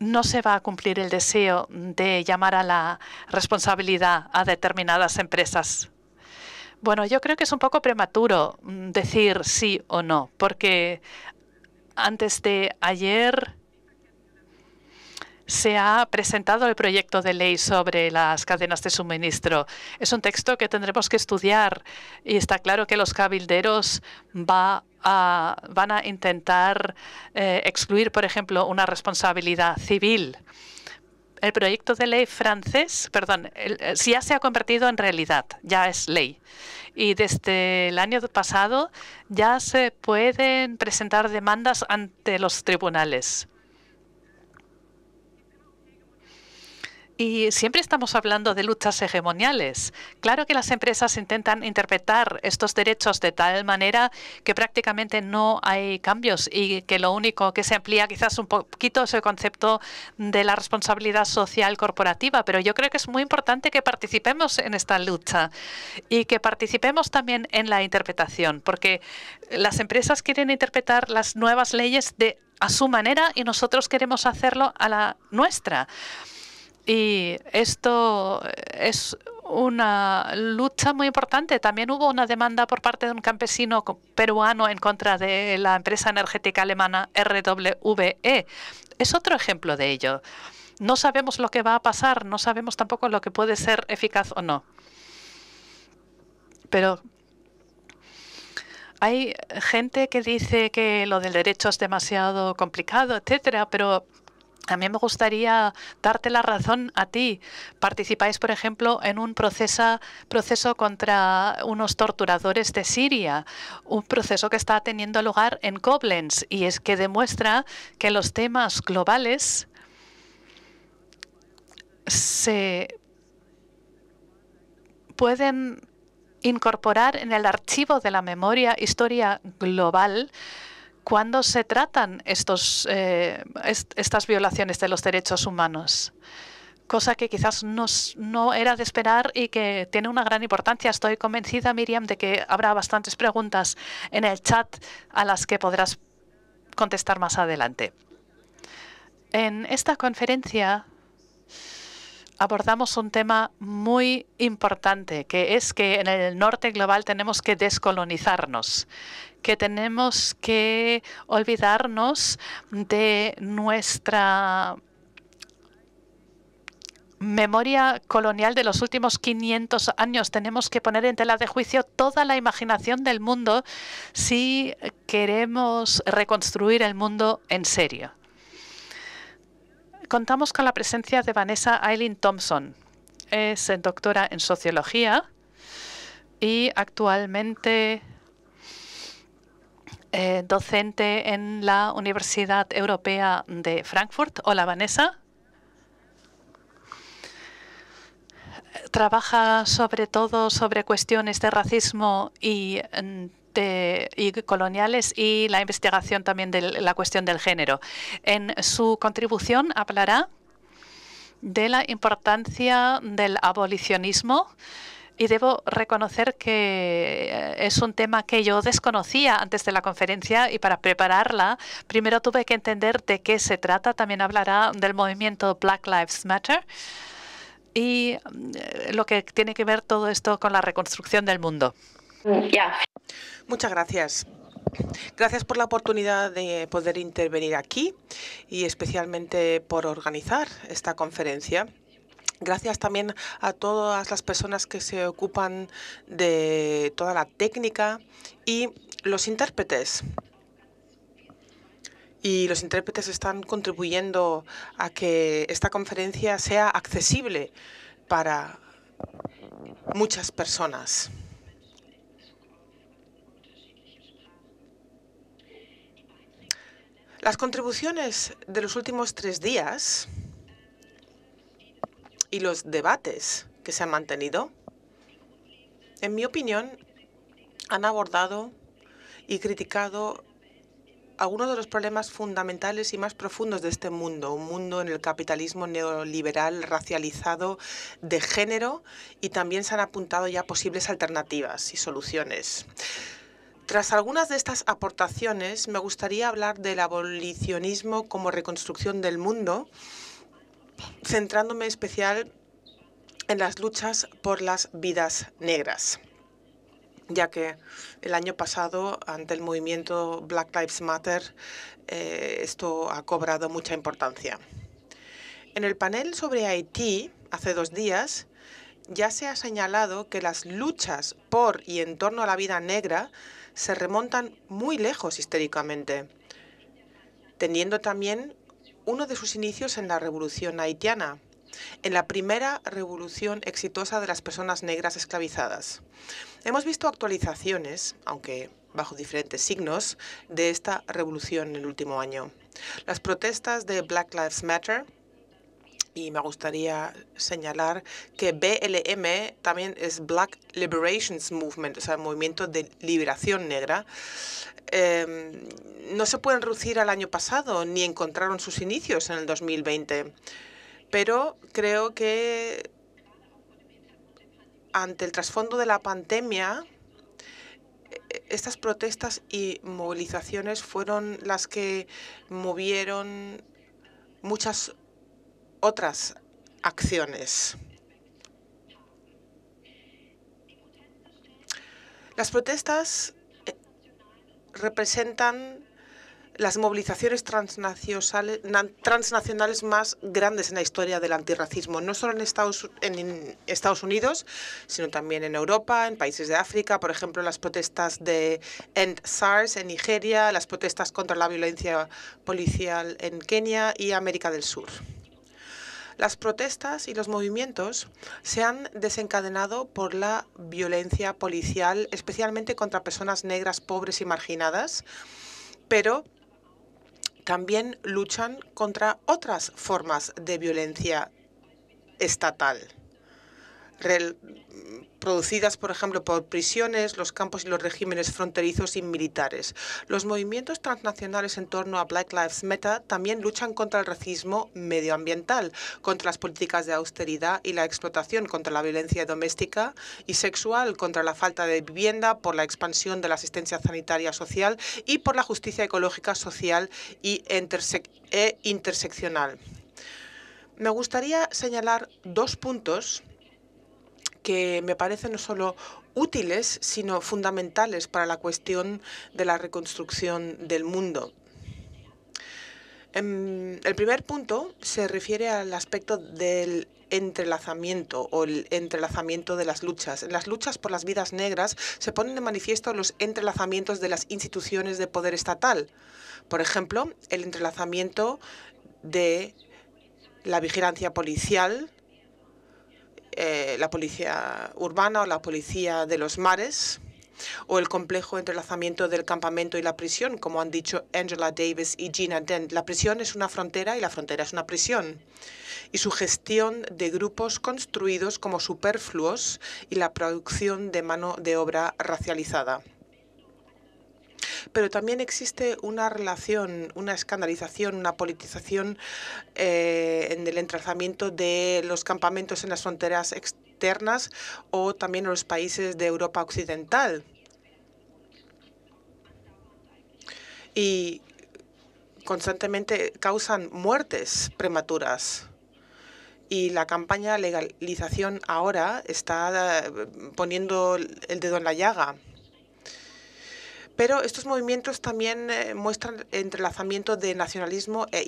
no se va a cumplir el deseo de llamar a la responsabilidad a determinadas empresas? Bueno, yo creo que es un poco prematuro mm, decir sí o no, porque antes de ayer se ha presentado el proyecto de ley sobre las cadenas de suministro. Es un texto que tendremos que estudiar y está claro que los cabilderos van a intentar eh, excluir, por ejemplo, una responsabilidad civil. El proyecto de ley francés, perdón, eh, ya se ha convertido en realidad, ya es ley y desde el año pasado ya se pueden presentar demandas ante los tribunales. Y siempre estamos hablando de luchas hegemoniales. Claro que las empresas intentan interpretar estos derechos de tal manera que prácticamente no hay cambios y que lo único que se amplía quizás un poquito es el concepto de la responsabilidad social corporativa, pero yo creo que es muy importante que participemos en esta lucha y que participemos también en la interpretación, porque las empresas quieren interpretar las nuevas leyes de a su manera y nosotros queremos hacerlo a la nuestra. Y esto es una lucha muy importante. También hubo una demanda por parte de un campesino peruano en contra de la empresa energética alemana RWE. Es otro ejemplo de ello. No sabemos lo que va a pasar, no sabemos tampoco lo que puede ser eficaz o no. Pero hay gente que dice que lo del derecho es demasiado complicado, etcétera, pero mí me gustaría darte la razón a ti. Participáis, por ejemplo, en un proceso contra unos torturadores de Siria, un proceso que está teniendo lugar en Koblenz y es que demuestra que los temas globales se pueden incorporar en el archivo de la memoria historia global ¿Cuándo se tratan estos, eh, estas violaciones de los derechos humanos? Cosa que quizás no era de esperar y que tiene una gran importancia. Estoy convencida, Miriam, de que habrá bastantes preguntas en el chat a las que podrás contestar más adelante. En esta conferencia abordamos un tema muy importante, que es que en el norte global tenemos que descolonizarnos, que tenemos que olvidarnos de nuestra memoria colonial de los últimos 500 años. Tenemos que poner en tela de juicio toda la imaginación del mundo si queremos reconstruir el mundo en serio contamos con la presencia de Vanessa Eileen Thompson. Es doctora en sociología y actualmente eh, docente en la Universidad Europea de Frankfurt. Hola, Vanessa. Trabaja sobre todo sobre cuestiones de racismo y mm, y coloniales y la investigación también de la cuestión del género. En su contribución hablará de la importancia del abolicionismo y debo reconocer que eh, es un tema que yo desconocía antes de la conferencia y para prepararla primero tuve que entender de qué se trata. También hablará del movimiento Black Lives Matter y eh, lo que tiene que ver todo esto con la reconstrucción del mundo. ya Muchas gracias. Gracias por la oportunidad de poder intervenir aquí y especialmente por organizar esta conferencia. Gracias también a todas las personas que se ocupan de toda la técnica y los intérpretes. Y los intérpretes están contribuyendo a que esta conferencia sea accesible para muchas personas. Las contribuciones de los últimos tres días y los debates que se han mantenido, en mi opinión, han abordado y criticado algunos de los problemas fundamentales y más profundos de este mundo, un mundo en el capitalismo neoliberal racializado de género y también se han apuntado ya posibles alternativas y soluciones. Tras algunas de estas aportaciones, me gustaría hablar del abolicionismo como reconstrucción del mundo, centrándome especial en las luchas por las vidas negras, ya que el año pasado, ante el movimiento Black Lives Matter, eh, esto ha cobrado mucha importancia. En el panel sobre Haití, hace dos días, ya se ha señalado que las luchas por y en torno a la vida negra se remontan muy lejos histéricamente, teniendo también uno de sus inicios en la revolución haitiana, en la primera revolución exitosa de las personas negras esclavizadas. Hemos visto actualizaciones, aunque bajo diferentes signos, de esta revolución en el último año. Las protestas de Black Lives Matter y me gustaría señalar que BLM también es Black Liberation Movement, o sea, movimiento de liberación negra. Em, no se pueden reducir al año pasado, ni encontraron sus inicios en el 2020. Pero creo que ante el trasfondo de la pandemia, e-, estas protestas y movilizaciones fueron las que movieron muchas otras acciones. Las protestas eh, representan las movilizaciones transnacionales más grandes en la historia del antirracismo, no solo en Estados, Unidos, sino también en Europa, en países de África, por ejemplo, las protestas de End SARS en Nigeria, las protestas contra la violencia policial en Kenia y América del Sur. Las protestas y los movimientos se han desencadenado por la violencia policial, especialmente contra personas negras, pobres y marginadas, pero también luchan contra otras formas de violencia estatal. Mm, producidas, por ejemplo, por prisiones, los campos y los regímenes fronterizos y militares. Los movimientos transnacionales en torno a Black Lives Matter también luchan contra el racismo medioambiental, contra las políticas de austeridad y la explotación, contra la violencia doméstica y sexual, contra la falta de vivienda, por la expansión de la asistencia sanitaria social y por la justicia ecológica, social y e interseccional. Me gustaría señalar dos puntos que me parecen no solo útiles, sino fundamentales para la cuestión de la reconstrucción del mundo. Em, el primer punto se refiere al aspecto del entrelazamiento o el entrelazamiento de las luchas. En las luchas por las vidas negras se ponen de manifiesto los entrelazamientos de las instituciones de poder estatal. Por ejemplo, el entrelazamiento de la vigilancia policial eh, la policía urbana o la policía de los mares o el complejo entrelazamiento del campamento y la prisión, como han dicho Angela Davis y Gina Dent. La prisión es una frontera y la frontera es una prisión. Y su gestión de grupos construidos como superfluos y la producción de mano de obra racializada pero también existe una relación, una escandalización, una politización eh, en el entrazamiento de los campamentos en las fronteras externas o también en los países de Europa Occidental. Y constantemente causan muertes prematuras. Y la campaña legalización ahora está eh, poniendo el dedo en la llaga. Pero estos movimientos también eh, muestran entrelazamiento de nacionalismo e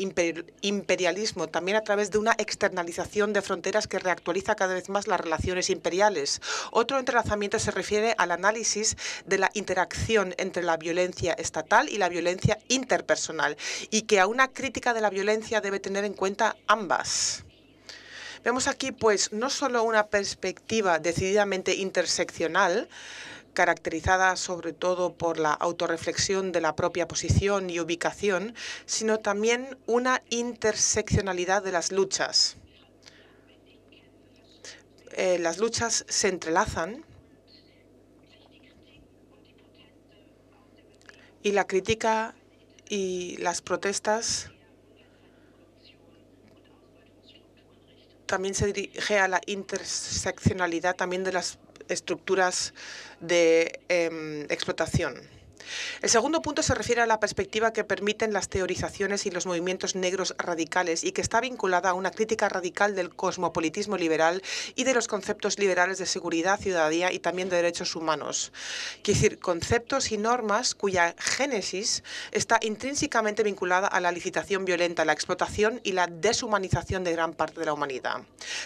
imperialismo, también a través de una externalización de fronteras que reactualiza cada vez más las relaciones imperiales. Otro entrelazamiento se refiere al análisis de la interacción entre la violencia estatal y la violencia interpersonal, y que a una crítica de la violencia debe tener en cuenta ambas. Vemos aquí, pues, no solo una perspectiva decididamente interseccional, caracterizada sobre todo por la autorreflexión de la propia posición y ubicación, sino también una interseccionalidad de las luchas. Eh, las luchas se entrelazan y la crítica y las protestas también se dirige a la interseccionalidad también de las estructuras de em, explotación. El segundo punto se refiere a la perspectiva que permiten las teorizaciones y los movimientos negros radicales y que está vinculada a una crítica radical del cosmopolitismo liberal y de los conceptos liberales de seguridad, ciudadanía y también de derechos humanos. Quiere decir, conceptos y normas cuya génesis está intrínsecamente vinculada a la licitación violenta, la explotación y la deshumanización de gran parte de la humanidad.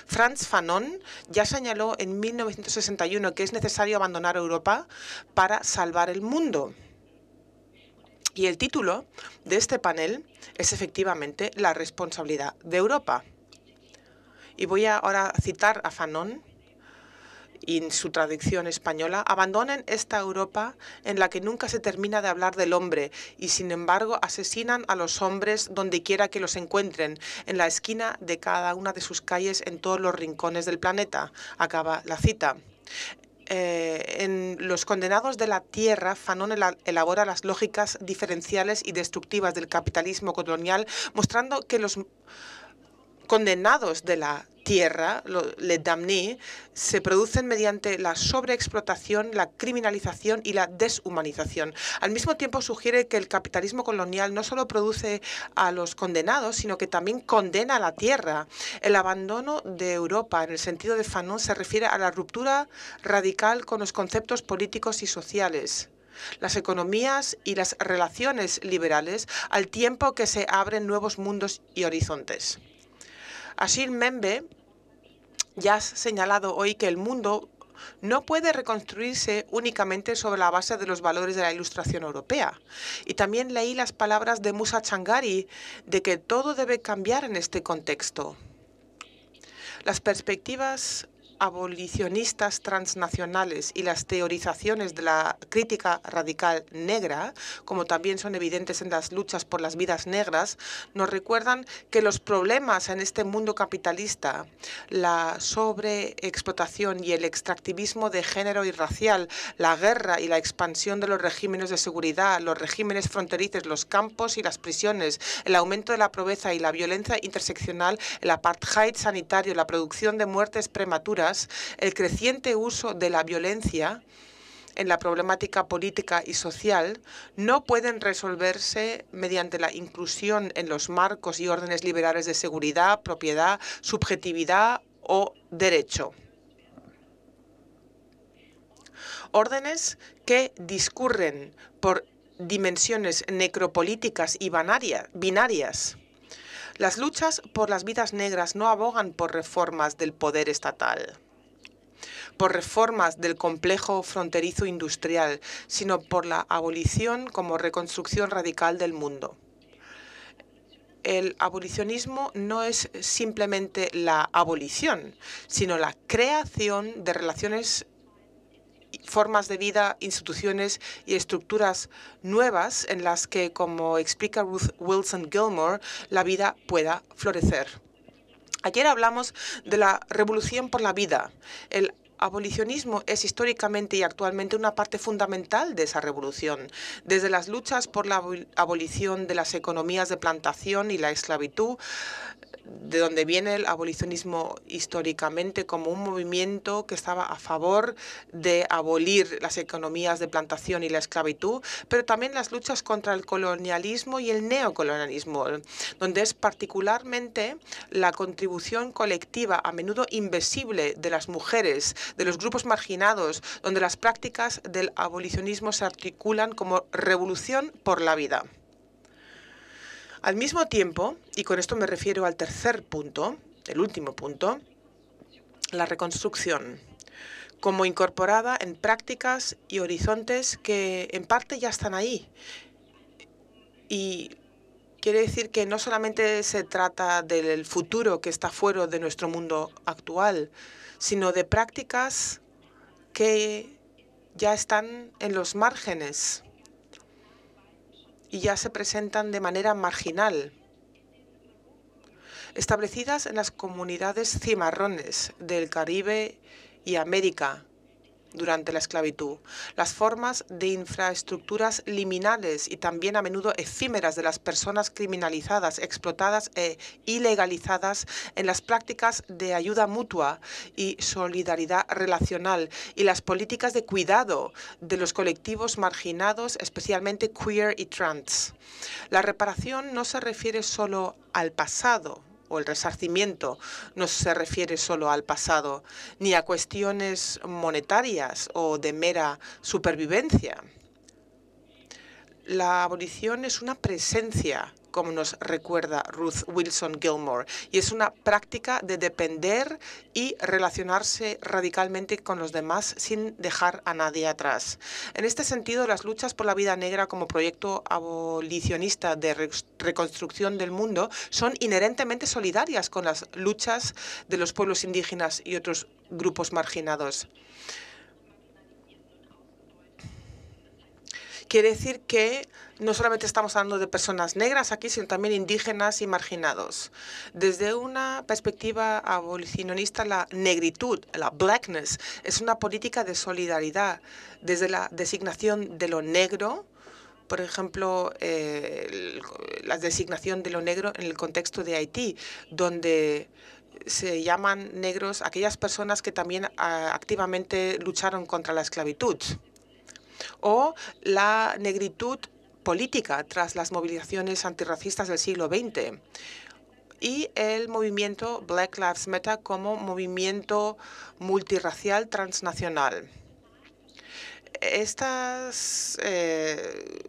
Franz Fanon ya señaló en 1961 que es necesario abandonar Europa para salvar el mundo. Y el título de este panel es efectivamente La responsabilidad de Europa. Y voy a ahora a citar a Fanon y en su traducción española, abandonen esta Europa en la que nunca se termina de hablar del hombre y sin embargo asesinan a los hombres donde quiera que los encuentren, en la esquina de cada una de sus calles, en todos los rincones del planeta. Acaba la cita. Eh, en Los condenados de la tierra, Fanon elabora las lógicas diferenciales y destructivas del capitalismo colonial, mostrando que los condenados de la tierra, le damnés, se producen mediante la sobreexplotación, la criminalización y la deshumanización. Al mismo tiempo sugiere que el capitalismo colonial no solo produce a los condenados, sino que también condena a la tierra. El abandono de Europa, en el sentido de Fanon, se refiere a la ruptura radical con los conceptos políticos y sociales las economías y las relaciones liberales al tiempo que se abren nuevos mundos y horizontes. Ashir Membe ya ha señalado hoy que el mundo no puede reconstruirse únicamente sobre la base de los valores de la ilustración europea. Y también leí las palabras de Musa Changari de que todo debe cambiar en este contexto. Las perspectivas abolicionistas transnacionales y las teorizaciones de la crítica radical negra, como también son evidentes en las luchas por las vidas negras, nos recuerdan que los problemas en este mundo capitalista, la sobreexplotación y el extractivismo de género y racial, la guerra y la expansión de los regímenes de seguridad, los regímenes fronterizos, los campos y las prisiones, el aumento de la pobreza y la violencia interseccional, el apartheid sanitario, la producción de muertes prematuras, el creciente uso de la violencia en la problemática política y social no pueden resolverse mediante la inclusión en los marcos y órdenes liberales de seguridad, propiedad, subjetividad o derecho. Órdenes que discurren por dimensiones necropolíticas y binarias las luchas por las vidas negras no abogan por reformas del poder estatal por reformas del complejo fronterizo industrial, sino por la abolición como reconstrucción radical del mundo. El abolicionismo no es simplemente la abolición, sino la creación de relaciones formas de vida, instituciones y estructuras nuevas en las que, como explica Ruth Wilson Gilmore, la vida pueda florecer. Ayer hablamos de la revolución por la vida. El abolicionismo es históricamente y actualmente una parte fundamental de esa revolución. Desde las luchas por la abolición de las economías de plantación y la esclavitud, de donde viene el abolicionismo históricamente como un movimiento que estaba a favor de abolir las economías de plantación y la esclavitud, pero también las luchas contra el colonialismo y el neocolonialismo, donde es particularmente la contribución colectiva, a menudo invisible, de las mujeres, de los grupos marginados, donde las prácticas del abolicionismo se articulan como revolución por la vida. Al mismo tiempo, y con esto me refiero al tercer punto, el último punto, la reconstrucción, como incorporada en prácticas y horizontes que en parte ya están ahí. Y quiere decir que no solamente se trata del futuro que está fuera de nuestro mundo actual, sino de prácticas que ya están en los márgenes y ya se presentan de manera marginal, establecidas en las comunidades cimarrones del Caribe y América, durante la esclavitud. Las formas de infraestructuras liminales y también a menudo efímeras de las personas criminalizadas, explotadas e ilegalizadas en las prácticas de ayuda mutua y solidaridad relacional y las políticas de cuidado de los colectivos marginados, especialmente queer y trans. La reparación no se refiere solo al pasado, o el resarcimiento no se refiere solo al pasado, ni a cuestiones monetarias o de mera supervivencia. La abolición es una presencia como nos recuerda Ruth Wilson Gilmore, y es una práctica de depender y relacionarse radicalmente con los demás sin dejar a nadie atrás. En este sentido, las luchas por la vida negra como proyecto abolicionista de reconstrucción del mundo son inherentemente solidarias con las luchas de los pueblos indígenas y otros grupos marginados. Quiere decir que no solamente estamos hablando de personas negras aquí, sino también indígenas y marginados. Desde una perspectiva abolicionista, la negritud, la blackness, es una política de solidaridad. Desde la designación de lo negro, por ejemplo, eh, la designación de lo negro en el contexto de Haití, donde se llaman negros aquellas personas que también ah, activamente lucharon contra la esclavitud o la negritud política tras las movilizaciones antirracistas del siglo XX y el movimiento Black Lives Matter como movimiento multirracial transnacional. Estos eh,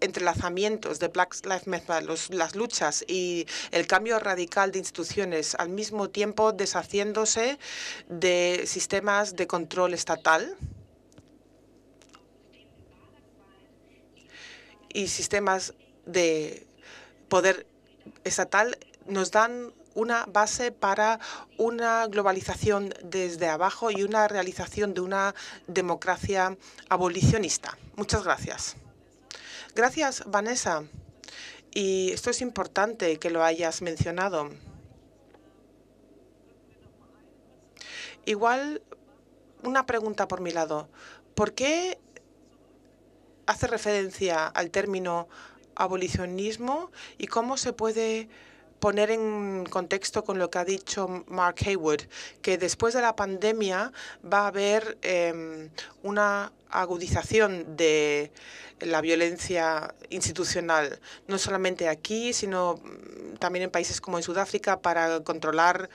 entrelazamientos de Black Lives Matter, las luchas y el cambio radical de instituciones, al mismo tiempo deshaciéndose de sistemas de control estatal, y sistemas de poder estatal nos dan una base para una globalización desde abajo y una realización de una democracia abolicionista. Muchas gracias. Gracias, Vanessa. Y esto es importante que lo hayas mencionado. Igual una pregunta por mi lado. ¿Por qué hace referencia al término abolicionismo y cómo se puede poner en contexto con lo que ha dicho Mark Haywood, que después de la pandemia va a haber em, una agudización de la violencia institucional, no solamente aquí, sino mm, también en países como en Sudáfrica, para controlar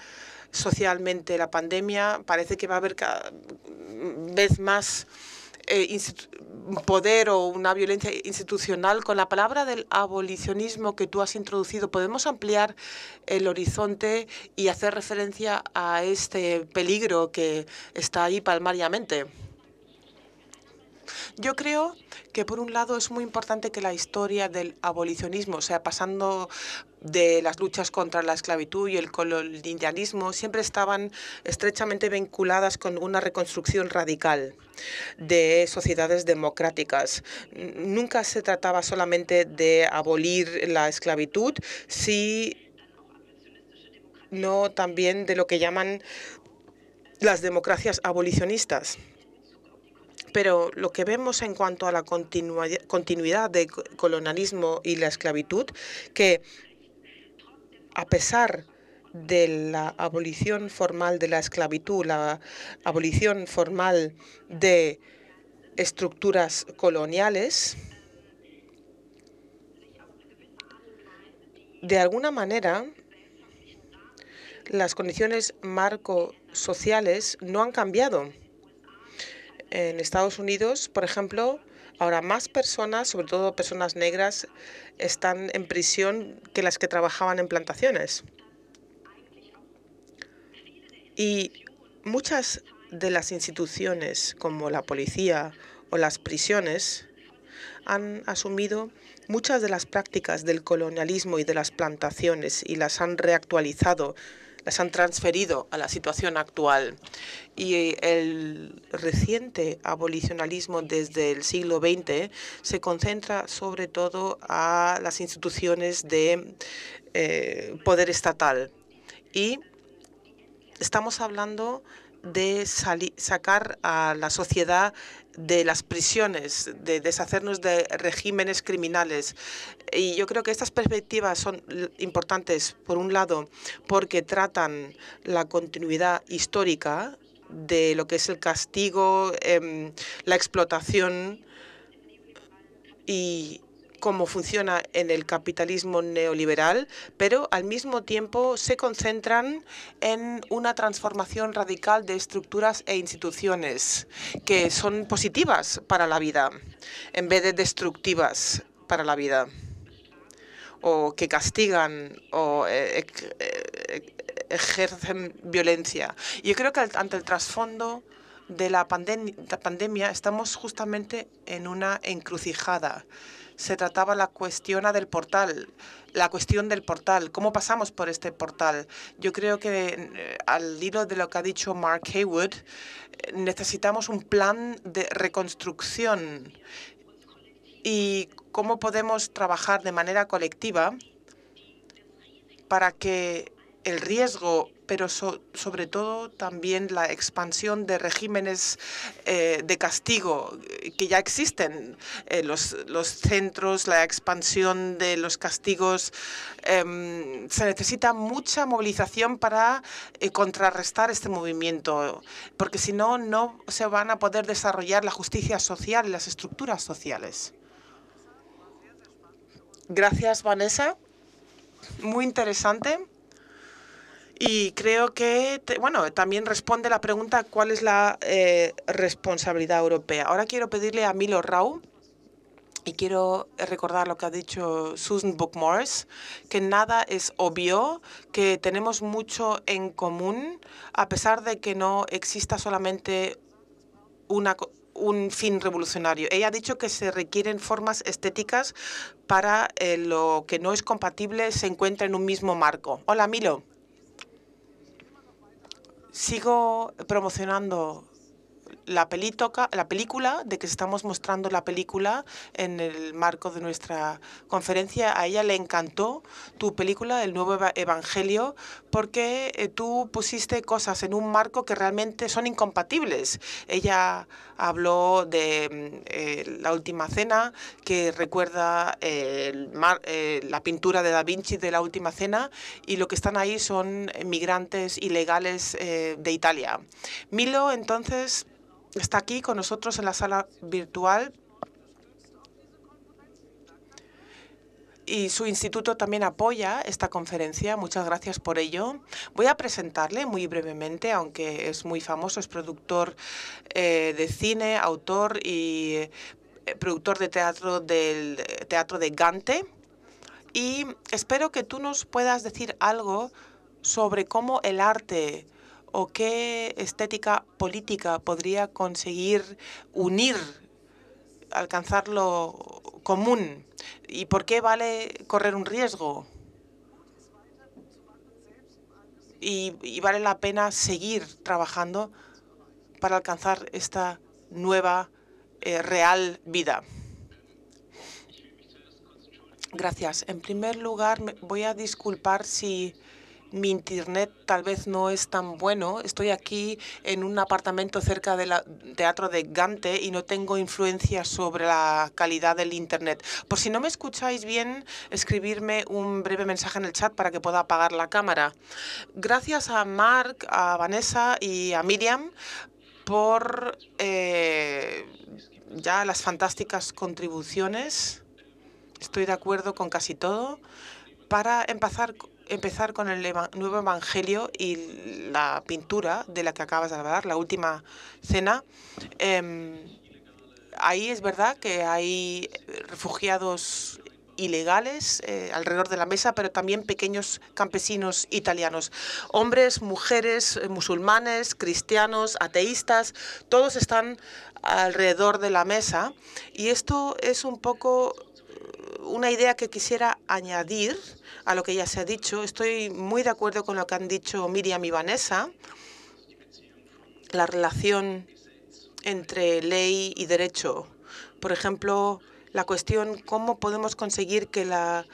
socialmente la pandemia. Parece que va a haber cada mm, vez más eh, poder o una violencia institucional, con la palabra del abolicionismo que tú has introducido, podemos ampliar el horizonte y hacer referencia a este peligro que está ahí palmariamente. Yo creo que, por un lado, es muy importante que la historia del abolicionismo, sea, pasando de las luchas contra la esclavitud y el colonialismo siempre estaban estrechamente vinculadas con una reconstrucción radical de sociedades democráticas. Nunca se trataba solamente de abolir la esclavitud, sino también de lo que llaman las democracias abolicionistas. Pero lo que vemos en cuanto a la continuidad del colonialismo y la esclavitud, que a pesar de la abolición formal de la esclavitud, la abolición formal de estructuras coloniales, de alguna manera las condiciones marco sociales no han cambiado. En Estados Unidos, por ejemplo, Ahora más personas, sobre todo personas negras, están en prisión que las que trabajaban en plantaciones. Y muchas de las instituciones, como la policía o las prisiones, han asumido muchas de las prácticas del colonialismo y de las plantaciones y las han reactualizado se han transferido a la situación actual. Y el reciente abolicionalismo desde el siglo XX se concentra sobre todo a las instituciones de eh, poder estatal. Y estamos hablando de sacar a la sociedad de las prisiones, de deshacernos de regímenes criminales. Y yo creo que estas perspectivas son importantes, por un lado, porque tratan la continuidad histórica de lo que es el castigo, em, la explotación y cómo funciona en el capitalismo neoliberal, pero al mismo tiempo se concentran en una transformación radical de estructuras e instituciones que son positivas para la vida en vez de destructivas para la vida o que castigan o eh, eh, ejercen violencia. Yo creo que ante el trasfondo de la pandemia estamos justamente en una encrucijada se trataba la cuestión del portal, la cuestión del portal, cómo pasamos por este portal. Yo creo que eh, al hilo de lo que ha dicho Mark Haywood, eh, necesitamos un plan de reconstrucción y cómo podemos trabajar de manera colectiva para que el riesgo pero sobre todo también la expansión de regímenes eh, de castigo eh, que ya existen, eh, los, centros, la expansión de los castigos. Em, se necesita mucha movilización para contrarrestar este movimiento, porque si no, no se van a poder desarrollar la justicia social y las estructuras sociales. Gracias, Vanessa. Muy interesante. Y creo que, bueno, también responde la pregunta cuál es la eh, responsabilidad europea. Ahora quiero pedirle a Milo Rau y quiero recordar lo que ha dicho Susan Bookmores, que nada es obvio, que tenemos mucho en común, a pesar de que no exista solamente un fin revolucionario. Ella ha dicho que se requieren formas estéticas para eh, lo que no es compatible se encuentra en un mismo marco. Hola, Milo sigo promocionando la, la película, de que estamos mostrando la película en el marco de nuestra conferencia. A ella le encantó tu película, El Nuevo Evangelio, porque eh, tú pusiste cosas en un marco que realmente son incompatibles. Ella habló de mm, eh, la última cena, que recuerda eh, la pintura de Da Vinci de la última cena, y lo que están ahí son migrantes ilegales de Italia. Milo, entonces, está aquí con nosotros en la sala virtual y su instituto también apoya esta conferencia. Muchas gracias por ello. Voy a presentarle muy brevemente, aunque es muy famoso, es productor eh, de cine, autor y eh, productor de teatro del eh, Teatro de Gante. Y espero que tú nos puedas decir algo sobre cómo el arte o qué estética política podría conseguir unir, alcanzar lo común y por qué vale correr un riesgo y, vale la pena seguir trabajando para alcanzar esta nueva eh, real vida. Gracias. En primer lugar, voy a disculpar si mi internet tal vez no es tan bueno. Estoy aquí en un apartamento cerca del teatro de Gante y no tengo influencia sobre la calidad del internet. Por si no me escucháis bien, escribirme un breve mensaje en el chat para que pueda apagar la cámara. Gracias a Mark, a Vanessa y a Miriam por eh, ya las fantásticas contribuciones. Estoy de acuerdo con casi todo. Para empezar empezar con el nuevo Evangelio y la pintura de la que acabas de hablar, la última cena. Em, ahí es verdad que hay refugiados ilegales eh, alrededor de la mesa, pero también pequeños campesinos italianos. Hombres, mujeres, eh, musulmanes, cristianos, ateístas, todos están alrededor de la mesa. Y esto es un poco una idea que quisiera añadir a lo que ya se ha dicho. Estoy muy de acuerdo con lo que han dicho Miriam y Vanessa. La relación entre ley y derecho. Por ejemplo, la cuestión cómo podemos conseguir que la,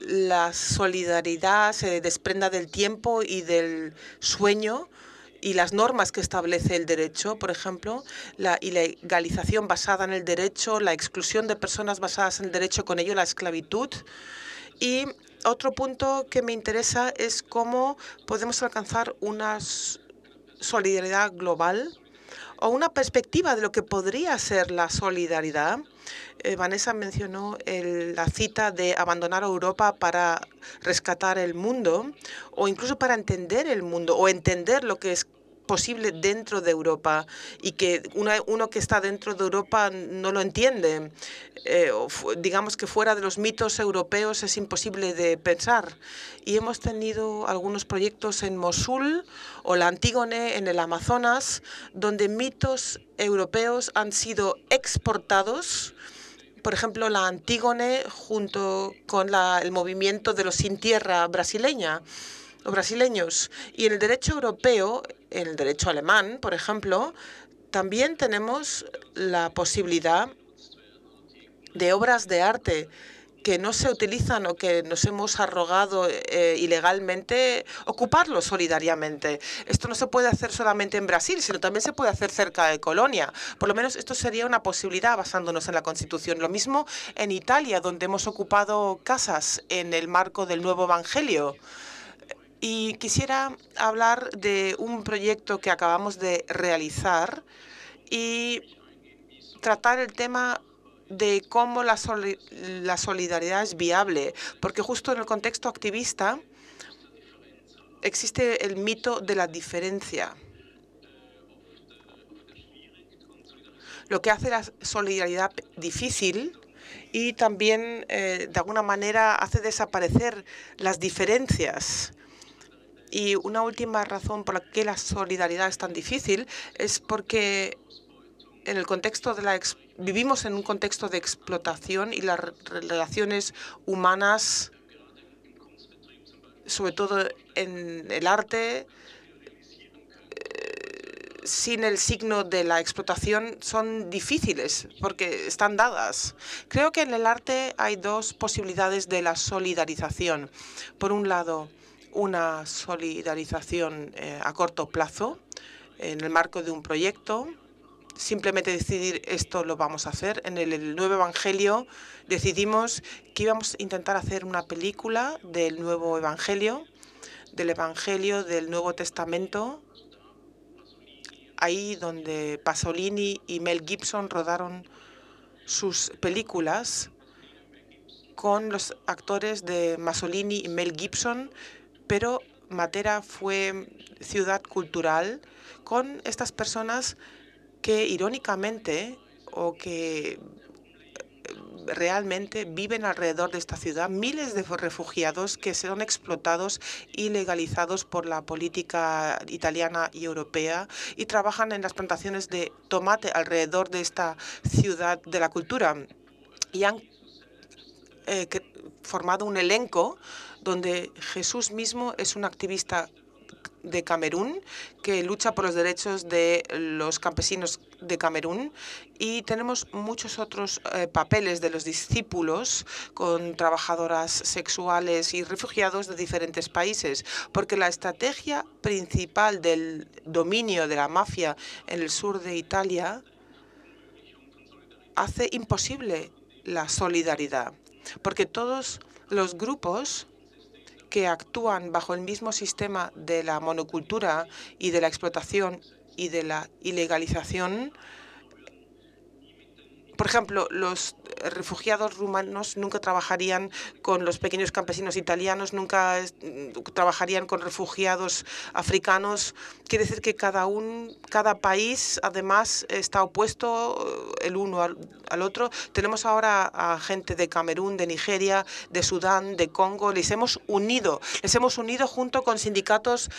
la solidaridad se desprenda del tiempo y del sueño y las normas que establece el derecho, por ejemplo, la ilegalización basada en el derecho, la exclusión de personas basadas en el derecho, con ello la esclavitud. Y otro punto que me interesa es cómo podemos alcanzar una solidaridad global o una perspectiva de lo que podría ser la solidaridad. Eh, Vanessa mencionó la cita de abandonar Europa para rescatar el mundo o incluso para entender el mundo o entender lo que es posible dentro de Europa y que una, uno que está dentro de Europa no lo entiende. Eh, digamos que fuera de los mitos europeos es imposible de pensar. Y hemos tenido algunos proyectos en Mosul o la Antígone en el Amazonas, donde mitos europeos han sido exportados por ejemplo, la Antígone junto con el movimiento de los sin tierra brasileña brasileños. Y en el derecho europeo, en el derecho alemán, por ejemplo, también tenemos la posibilidad de obras de arte que no se utilizan o que nos hemos arrogado eh, ilegalmente, ocuparlos solidariamente. Esto no se puede hacer solamente en Brasil, sino también se puede hacer cerca de Colonia. Por lo menos esto sería una posibilidad basándonos en la Constitución. Lo mismo en Italia, donde hemos ocupado casas en el marco del nuevo Evangelio. Y quisiera hablar de un proyecto que acabamos de realizar y tratar el tema de cómo la, solidaridad es viable, porque justo en el contexto activista existe el mito de la diferencia. Lo que hace la solidaridad difícil y también, eh, de alguna manera, hace desaparecer las diferencias y una última razón por la que la solidaridad es tan difícil es porque en el contexto de la vivimos en un contexto de explotación y las relaciones humanas, sobre todo en el arte, eh, sin el signo de la explotación son difíciles porque están dadas. Creo que en el arte hay dos posibilidades de la solidarización. Por un lado, una solidarización eh, a corto plazo en el marco de un proyecto. Simplemente decidir esto lo vamos a hacer. En el, nuevo evangelio decidimos que íbamos a intentar hacer una película del nuevo evangelio, del evangelio del Nuevo Testamento, ahí donde Pasolini y Mel Gibson rodaron sus películas con los actores de Masolini y Mel Gibson pero Matera fue ciudad cultural con estas personas que irónicamente o que eh, realmente viven alrededor de esta ciudad miles de refugiados que son explotados y legalizados por la política italiana y europea y trabajan en las plantaciones de tomate alrededor de esta ciudad de la cultura y han eh, formado un elenco donde Jesús mismo es un activista de Camerún que lucha por los derechos de los campesinos de Camerún y tenemos muchos otros eh, papeles de los discípulos con trabajadoras sexuales y refugiados de diferentes países, porque la estrategia principal del dominio de la mafia en el sur de Italia hace imposible la solidaridad, porque todos los grupos que actúan bajo el mismo sistema de la monocultura y de la explotación y de la ilegalización por ejemplo, los eh, refugiados rumanos nunca trabajarían con los pequeños campesinos italianos, nunca mm, trabajarían con refugiados africanos. Quiere decir que cada, un, cada país, además, está opuesto eh, el uno al, otro. Tenemos ahora a gente de Camerún, de Nigeria, de Sudán, de Congo. Les hemos unido, les hemos unido junto con sindicatos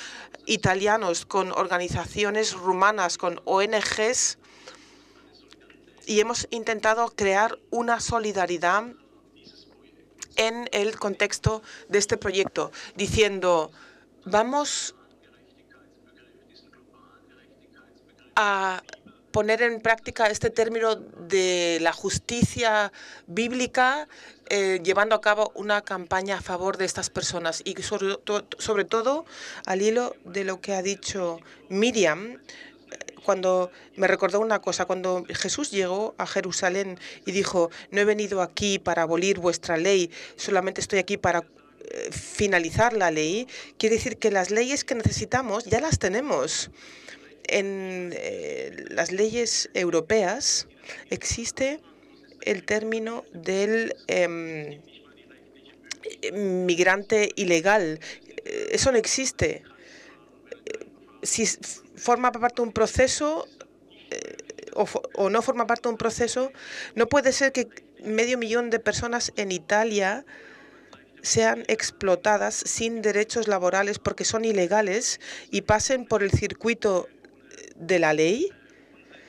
italianos, con organizaciones rumanas, con ONGs y hemos intentado crear una solidaridad en el contexto de este proyecto, diciendo, vamos a poner en práctica este término de la justicia bíblica, eh, llevando a cabo una campaña a favor de estas personas. Y sobre todo, al hilo de lo que ha dicho Miriam, cuando me recordó una cosa, cuando Jesús llegó a Jerusalén y dijo, no he venido aquí para abolir vuestra ley, solamente estoy aquí para eh, finalizar la ley, quiere decir que las leyes que necesitamos ya las tenemos. En eh, las leyes europeas existe el término del em, migrante ilegal. Eso no existe si forma parte de un proceso eh, o, no forma parte de un proceso, no puede ser que medio millón de personas en Italia sean explotadas sin derechos laborales porque son ilegales y pasen por el circuito de la ley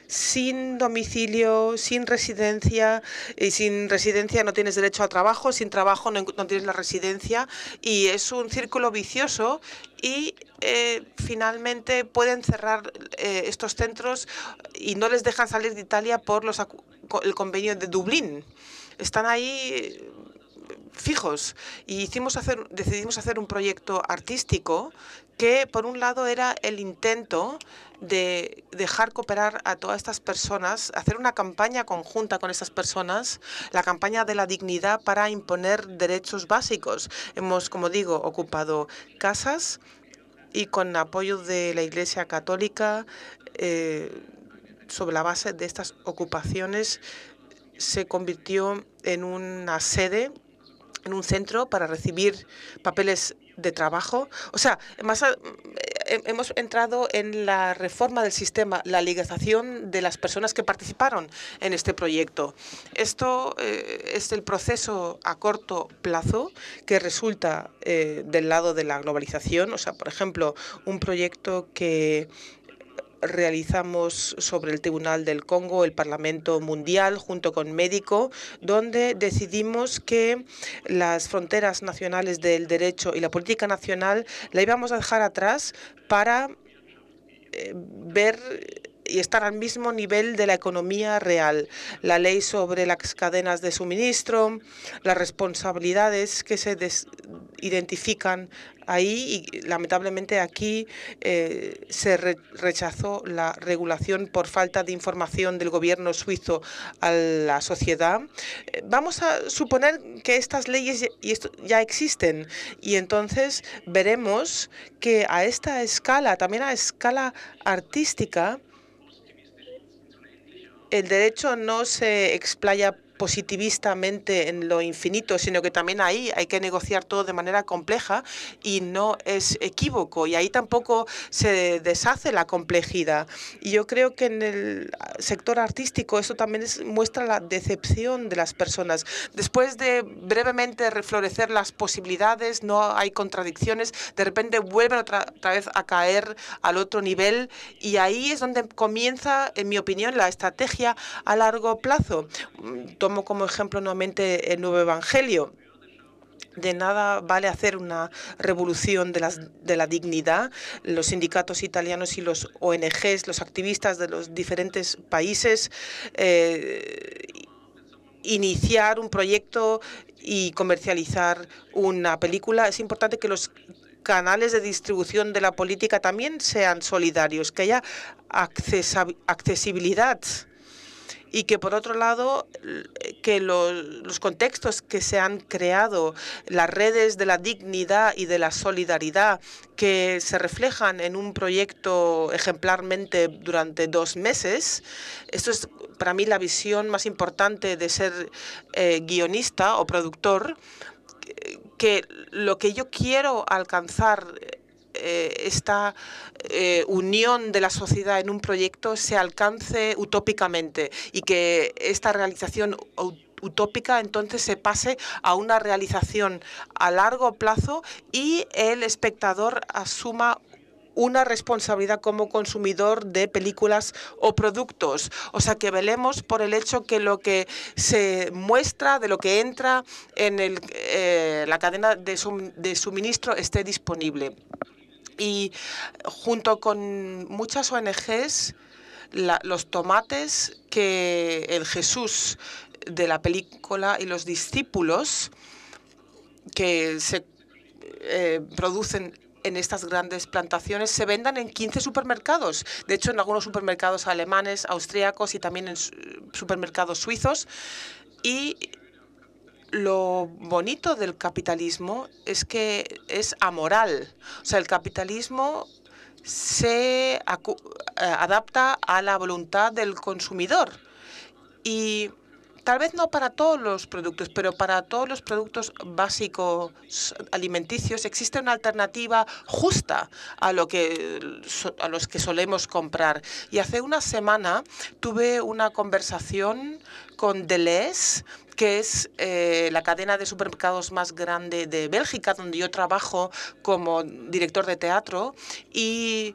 sin domicilio, sin residencia, y sin residencia no tienes derecho a trabajo, sin trabajo no, tienes la residencia, y es un círculo vicioso y eh, finalmente pueden cerrar eh, estos centros y no les dejan salir de Italia por los, el convenio de Dublín. Están ahí fijos y hicimos hacer, decidimos hacer un proyecto artístico que por un lado era el intento de dejar cooperar a todas estas personas, hacer una campaña conjunta con estas personas, la campaña de la dignidad para imponer derechos básicos. Hemos, como digo, ocupado casas y con apoyo de la Iglesia Católica, eh, sobre la base de estas ocupaciones, se convirtió en una sede en un centro para recibir papeles de trabajo. O sea, más eh, hemos entrado en la reforma del sistema, la ligación de las personas que participaron en este proyecto. Esto eh, es el proceso a corto plazo que resulta eh, del lado de la globalización. O sea, por ejemplo, un proyecto que realizamos sobre el Tribunal del Congo, el Parlamento Mundial, junto con Médico, donde decidimos que las fronteras nacionales del derecho y la política nacional la íbamos a dejar atrás para eh, ver y estar al mismo nivel de la economía real. La ley sobre las cadenas de suministro, las responsabilidades que se identifican ahí y lamentablemente aquí eh, se rechazó la regulación por falta de información del gobierno suizo a la sociedad. Eh, vamos a suponer que estas leyes ya existen y entonces veremos que a esta escala, también a escala artística, el derecho no se explaya positivistamente en lo infinito, sino que también ahí hay que negociar todo de manera compleja y no es equívoco. Y ahí tampoco se deshace la complejidad. Y yo creo que en el sector artístico eso también muestra la decepción de las personas. Después de brevemente reflorecer las posibilidades, no hay contradicciones, de repente vuelven otra, vez a caer al otro nivel y ahí es donde comienza, en mi opinión, la estrategia a largo plazo. Mm, como ejemplo nuevamente el nuevo Evangelio. De nada vale hacer una revolución de, la dignidad. Los sindicatos italianos y los ONGs, los activistas de los diferentes países, eh, iniciar un proyecto y comercializar una película. Es importante que los canales de distribución de la política también sean solidarios, que haya accesibilidad y que por otro lado que los, contextos que se han creado, las redes de la dignidad y de la solidaridad que se reflejan en un proyecto ejemplarmente durante dos meses, esto es para mí la visión más importante de ser eh, guionista o productor, que lo que yo quiero alcanzar eh, esta eh, unión de la sociedad en un proyecto se alcance utópicamente y que esta realización utópica entonces se pase a una realización a largo plazo y el espectador asuma una responsabilidad como consumidor de películas o productos. O sea, que velemos por el hecho que lo que se muestra, de lo que entra en eh, la cadena de suministro esté disponible y junto con muchas ONGs, los tomates que el Jesús de la película y los discípulos que se eh, producen en estas grandes plantaciones se vendan en 15 supermercados. De hecho, en algunos supermercados alemanes, austríacos y también en supermercados suizos. Y lo bonito del capitalismo es que es amoral. O sea, el capitalismo se eh, adapta a la voluntad del consumidor. Y tal vez no para todos los productos, pero para todos los productos básicos alimenticios existe una alternativa justa a, lo que, a los que solemos comprar. Y hace una semana tuve una conversación con Deleuze, que es eh, la cadena de supermercados más grande de Bélgica, donde yo trabajo como director de teatro y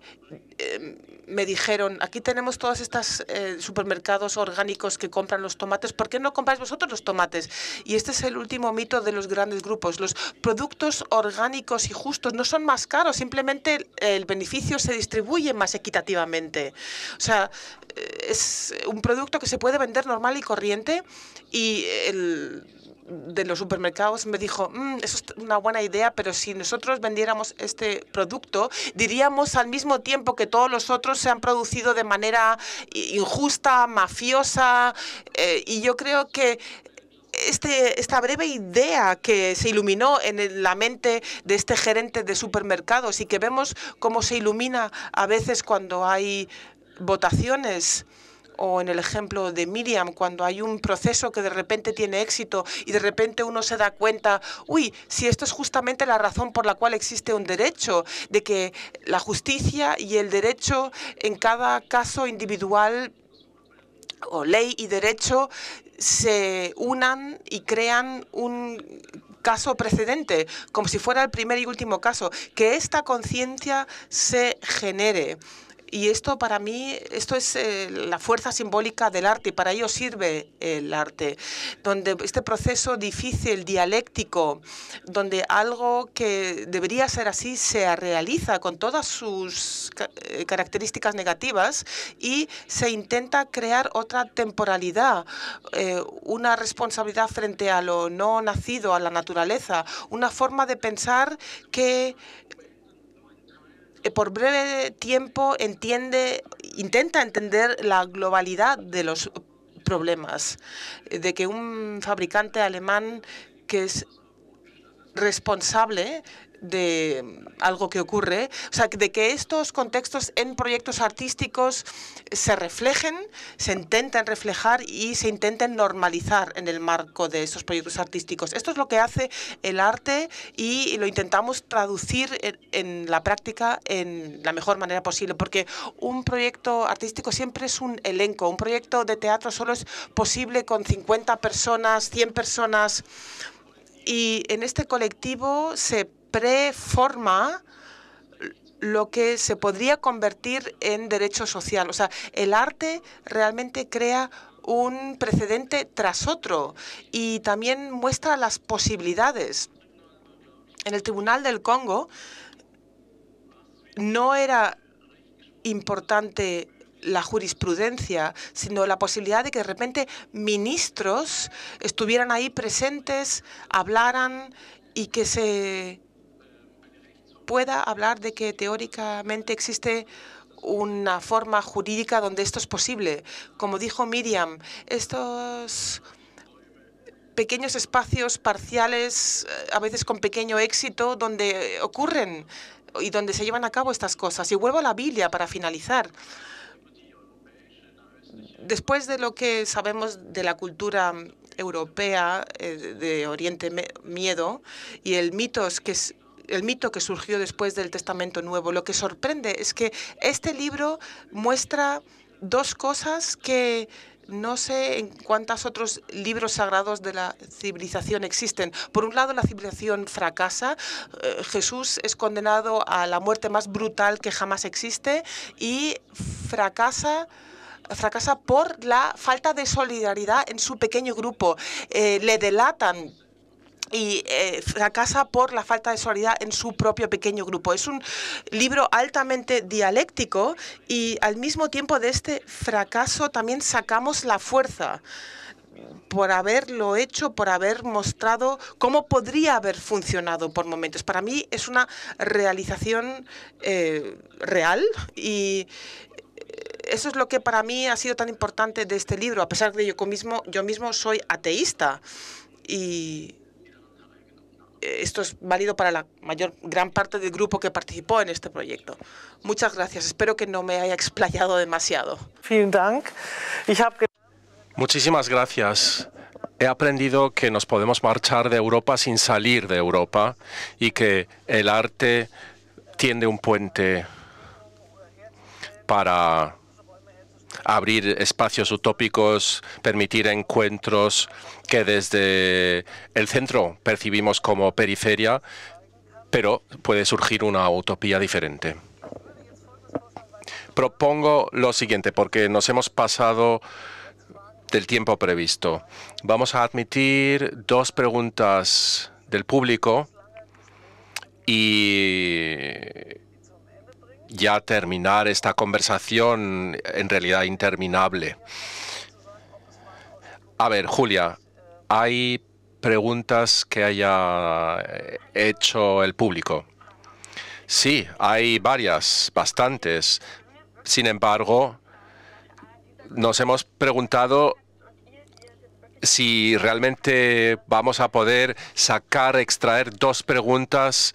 em, me dijeron, aquí tenemos todos estos eh, supermercados orgánicos que compran los tomates, ¿por qué no compráis vosotros los tomates? Y este es el último mito de los grandes grupos. Los productos orgánicos y justos no son más caros, simplemente el beneficio se distribuye más equitativamente. O sea, eh, es un producto que se puede vender normal y corriente y el de los supermercados me dijo, mm, eso es una buena idea, pero si nosotros vendiéramos este producto, diríamos al mismo tiempo que todos los otros se han producido de manera injusta, mafiosa, eh, y yo creo que este, esta breve idea que se iluminó en la mente de este gerente de supermercados y que vemos cómo se ilumina a veces cuando hay votaciones o en el ejemplo de Miriam, cuando hay un proceso que de repente tiene éxito y de repente uno se da cuenta, uy, si esto es justamente la razón por la cual existe un derecho, de que la justicia y el derecho en cada caso individual o ley y derecho se unan y crean un caso precedente, como si fuera el primer y último caso, que esta conciencia se genere. Y esto para mí, esto es eh, la fuerza simbólica del arte y para ello sirve el arte, donde este proceso difícil, dialéctico, donde algo que debería ser así se realiza con todas sus eh, características negativas y se intenta crear otra temporalidad, eh, una responsabilidad frente a lo no nacido, a la naturaleza, una forma de pensar que eh, por breve tiempo entiende, intenta entender la globalidad de los problemas, eh, de que un fabricante alemán que es responsable de mm, algo que ocurre, o sea, de que estos contextos en proyectos artísticos se reflejen, se intenten reflejar y se intenten normalizar en el marco de esos proyectos artísticos. Esto es lo que hace el arte y lo intentamos traducir en, la práctica en la mejor manera posible, porque un proyecto artístico siempre es un elenco, un proyecto de teatro solo es posible con 50 personas, 100 personas, y en este colectivo se preforma lo que se podría convertir en derecho social. O sea, el arte realmente crea un precedente tras otro y también muestra las posibilidades. En el Tribunal del Congo no era importante la jurisprudencia, sino la posibilidad de que de repente ministros estuvieran ahí presentes, hablaran y que se pueda hablar de que teóricamente existe una forma jurídica donde esto es posible. Como dijo Miriam, estos pequeños espacios parciales, eh, a veces con pequeño éxito, donde ocurren y donde se llevan a cabo estas cosas. Y vuelvo a la Biblia para finalizar. Después de lo que sabemos de la cultura europea eh, de Oriente Miedo y el mitos que el mito que surgió después del Testamento Nuevo. Lo que sorprende es que este libro muestra dos cosas que no sé en cuántos otros libros sagrados de la civilización existen. Por un lado, la civilización fracasa, eh, Jesús es condenado a la muerte más brutal que jamás existe y fracasa fracasa por la falta de solidaridad en su pequeño grupo. Eh, le delatan y eh, fracasa por la falta de solidaridad en su propio pequeño grupo. Es un libro altamente dialéctico y al mismo tiempo de este fracaso también sacamos la fuerza por haberlo hecho, por haber mostrado cómo podría haber funcionado por momentos. Para mí es una realización eh, real y eh, eso es lo que para mí ha sido tan importante de este libro, a pesar de que yo mismo, yo mismo soy ateísta y esto es válido para la mayor gran parte del grupo que participó en este proyecto. Muchas gracias. Espero que no me haya explayado demasiado. Muchísimas gracias. He aprendido que nos podemos marchar de Europa sin salir de Europa y que el arte tiende un puente para abrir espacios utópicos, permitir encuentros que desde el centro percibimos como periferia, pero puede surgir una utopía diferente. Propongo lo siguiente, porque nos hemos pasado del tiempo previsto. Vamos a admitir dos preguntas del público y ya terminar esta conversación en realidad interminable. A ver, Julia, hay preguntas que haya eh, hecho el público. Sí, hay varias, bastantes. Sin embargo, nos hemos preguntado si realmente vamos a poder sacar, extraer dos preguntas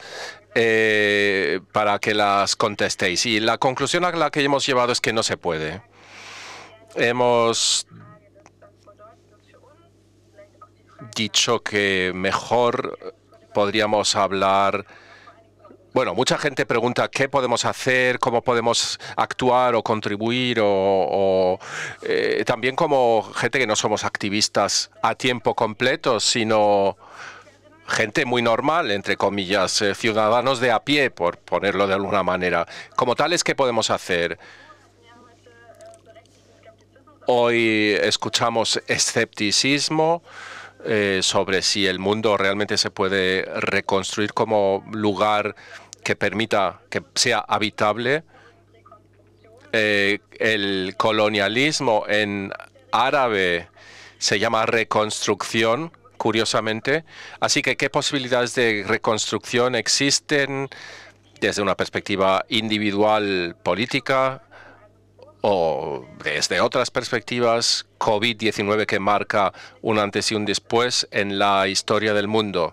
eh, para que las contestéis. Y la conclusión a la que hemos llevado es que no se puede. Hemos dicho que mejor podríamos hablar bueno, mucha gente pregunta qué podemos hacer, cómo podemos actuar o contribuir, o, eh, también como gente que no somos activistas a tiempo completo, sino gente muy normal, entre comillas, eh, ciudadanos de a pie, por ponerlo de alguna manera. Como tales, ¿qué podemos hacer? Hoy escuchamos escepticismo eh, sobre si el mundo realmente se puede reconstruir como lugar que permita que sea habitable. Eh, el colonialismo en árabe se llama reconstrucción curiosamente. Así que, ¿qué posibilidades de reconstrucción existen desde una perspectiva individual política o desde otras perspectivas? COVID-19 que marca un antes y un después en la historia del mundo.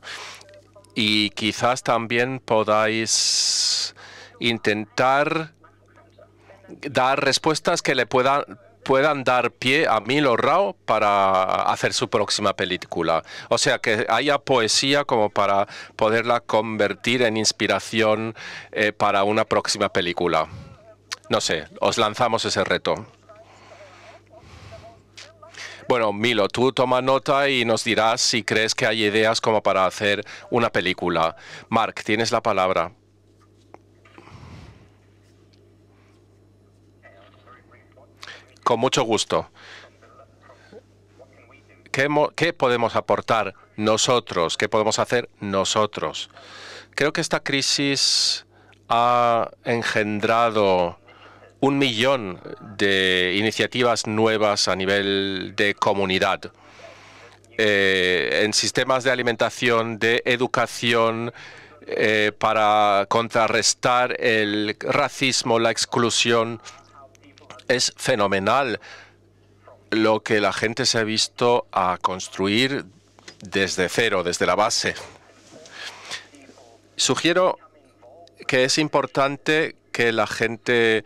Y quizás también podáis intentar dar respuestas que le puedan puedan dar pie a Milo Rao para hacer su próxima película. O sea, que haya poesía como para poderla convertir en inspiración eh, para una próxima película. No sé, os lanzamos ese reto. Bueno, Milo, tú toma nota y nos dirás si crees que hay ideas como para hacer una película. Mark, tienes la palabra. Con mucho gusto. ¿Qué, podemos aportar nosotros? ¿Qué podemos hacer nosotros? Creo que esta crisis ha engendrado un millón de iniciativas nuevas a nivel de comunidad. Eh, en sistemas de alimentación, de educación, eh, para contrarrestar el racismo, la exclusión, es fenomenal lo que la gente se ha visto a construir desde cero, desde la base. Sugiero que es importante que la gente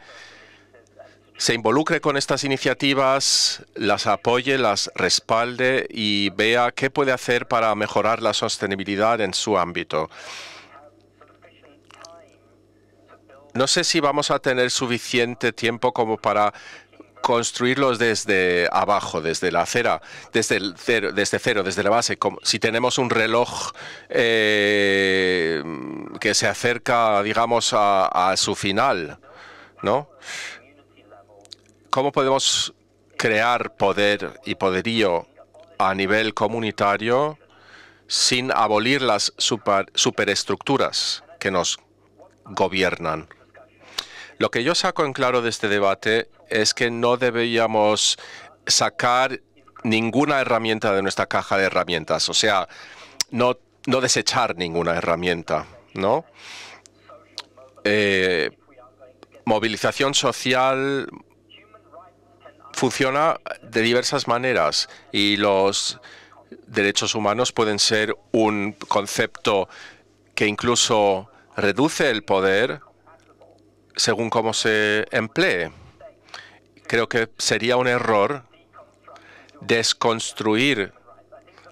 se involucre con estas iniciativas, las apoye, las respalde y vea qué puede hacer para mejorar la sostenibilidad en su ámbito. No sé si vamos a tener suficiente tiempo como para construirlos desde abajo, desde la acera, desde el cero, desde cero, desde la base. Como si tenemos un reloj eh, que se acerca, digamos, a, su final, ¿no? ¿Cómo podemos crear poder y poderío a nivel comunitario sin abolir las superestructuras que nos gobiernan? Lo que yo saco en claro de este debate es que no deberíamos sacar ninguna herramienta de nuestra caja de herramientas, o sea, no, desechar ninguna herramienta, ¿no? Eh, movilización social funciona de diversas maneras y los derechos humanos pueden ser un concepto que incluso reduce el poder según cómo se emplee. Creo que sería un error desconstruir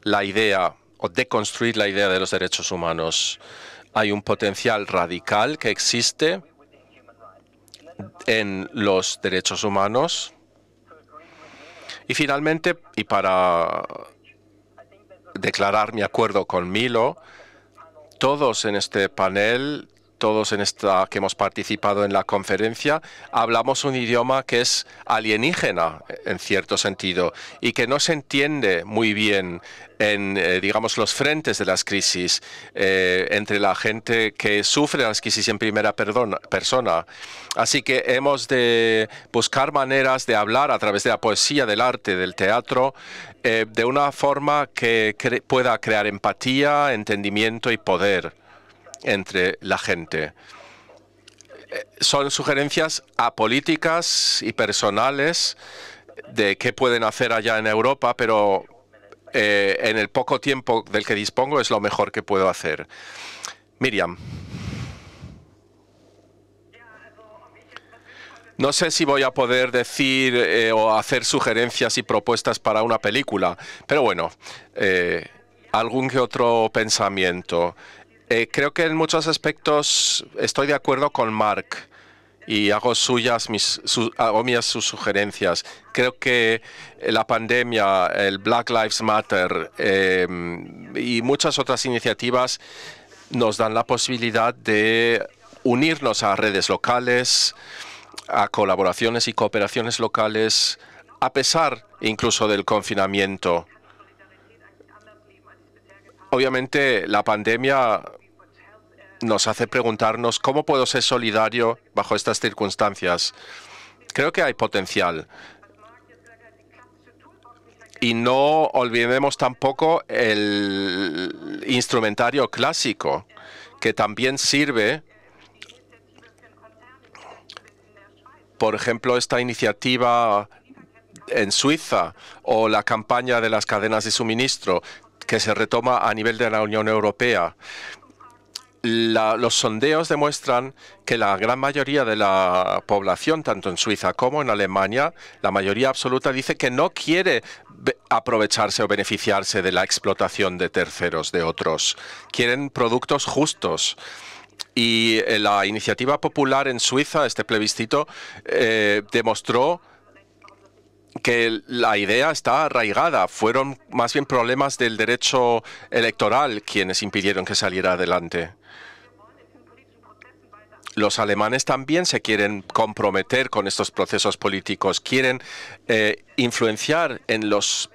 la idea o deconstruir la idea de los derechos humanos. Hay un potencial radical que existe en los derechos humanos. Y finalmente, y para declarar mi acuerdo con Milo, todos en este panel todos en esta que hemos participado en la conferencia, hablamos un idioma que es alienígena en cierto sentido y que no se entiende muy bien en, eh, digamos, los frentes de las crisis eh, entre la gente que sufre las crisis en primera persona. Así que hemos de buscar maneras de hablar a través de la poesía, del arte, del teatro, eh, de una forma que pueda crear empatía, entendimiento y poder entre la gente. Eh, son sugerencias apolíticas y personales de qué pueden hacer allá en Europa, pero eh, en el poco tiempo del que dispongo es lo mejor que puedo hacer. Miriam. No sé si voy a poder decir eh, o hacer sugerencias y propuestas para una película, pero bueno, algún que otro pensamiento. Eh, creo que en muchos aspectos estoy de acuerdo con Mark y hago suyas mis, hago mías sus sugerencias. Creo que la pandemia, el Black Lives Matter em, y muchas otras iniciativas nos dan la posibilidad de unirnos a redes locales, a colaboraciones y cooperaciones locales, a pesar incluso del confinamiento. Obviamente la pandemia nos hace preguntarnos cómo puedo ser solidario bajo estas circunstancias. Creo que hay potencial. Y no olvidemos tampoco el instrumentario clásico, que también sirve, por ejemplo, esta iniciativa en Suiza o la campaña de las cadenas de suministro que se retoma a nivel de la Unión Europea los sondeos demuestran que la gran mayoría de la población, tanto en Suiza como en Alemania, la mayoría absoluta dice que no quiere aprovecharse o beneficiarse de la explotación de terceros, de otros. Quieren productos justos. Y eh, la iniciativa popular en Suiza, este plebiscito, eh, demostró que la idea está arraigada. Fueron más bien problemas del derecho electoral quienes impidieron que saliera adelante los alemanes también se quieren comprometer con estos procesos políticos, quieren eh, influenciar en los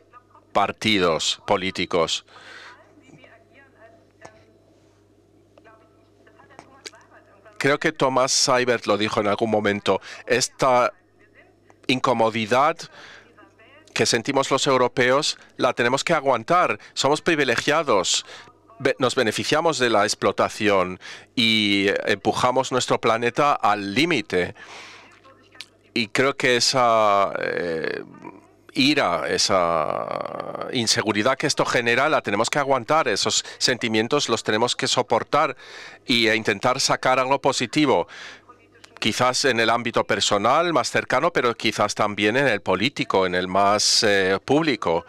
partidos políticos. Creo que Thomas Seibert lo dijo en algún momento, esta incomodidad que sentimos los europeos la tenemos que aguantar. Somos privilegiados, nos beneficiamos de la explotación y empujamos nuestro planeta al límite. Y creo que esa eh, ira, esa inseguridad que esto genera, la tenemos que aguantar, esos sentimientos los tenemos que soportar y e intentar sacar algo positivo quizás en el ámbito personal más cercano, pero quizás también en el político, en el más eh, público.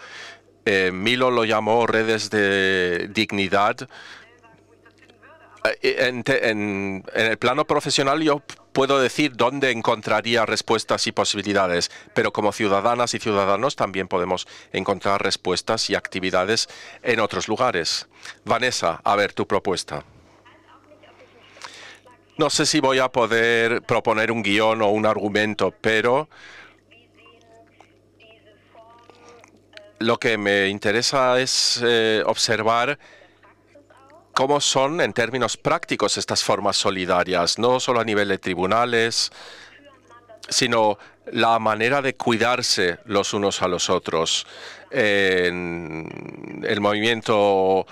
Eh, Milo lo llamó redes de dignidad. Eh, en, en el plano profesional yo puedo decir dónde encontraría respuestas y posibilidades, pero como ciudadanas y ciudadanos también podemos encontrar respuestas y actividades en otros lugares. Vanessa, a ver tu propuesta. No sé si voy a poder proponer un guión o un argumento, pero lo que me interesa es eh, observar cómo son en términos prácticos estas formas solidarias, no solo a nivel de tribunales, sino la manera de cuidarse los unos a los otros. En el movimiento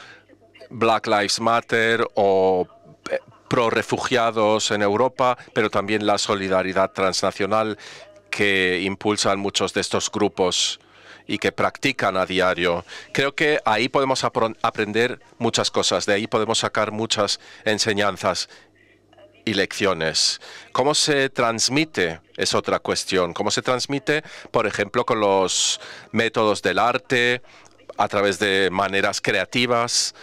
Black Lives Matter o eh, pro refugiados en Europa, pero también la solidaridad transnacional que impulsan muchos de estos grupos y que practican a diario. Creo que ahí podemos aprender muchas cosas, de ahí podemos sacar muchas enseñanzas y lecciones. ¿Cómo se transmite? Es otra cuestión. ¿Cómo se transmite, por ejemplo, con los métodos del arte, a través de maneras creativas?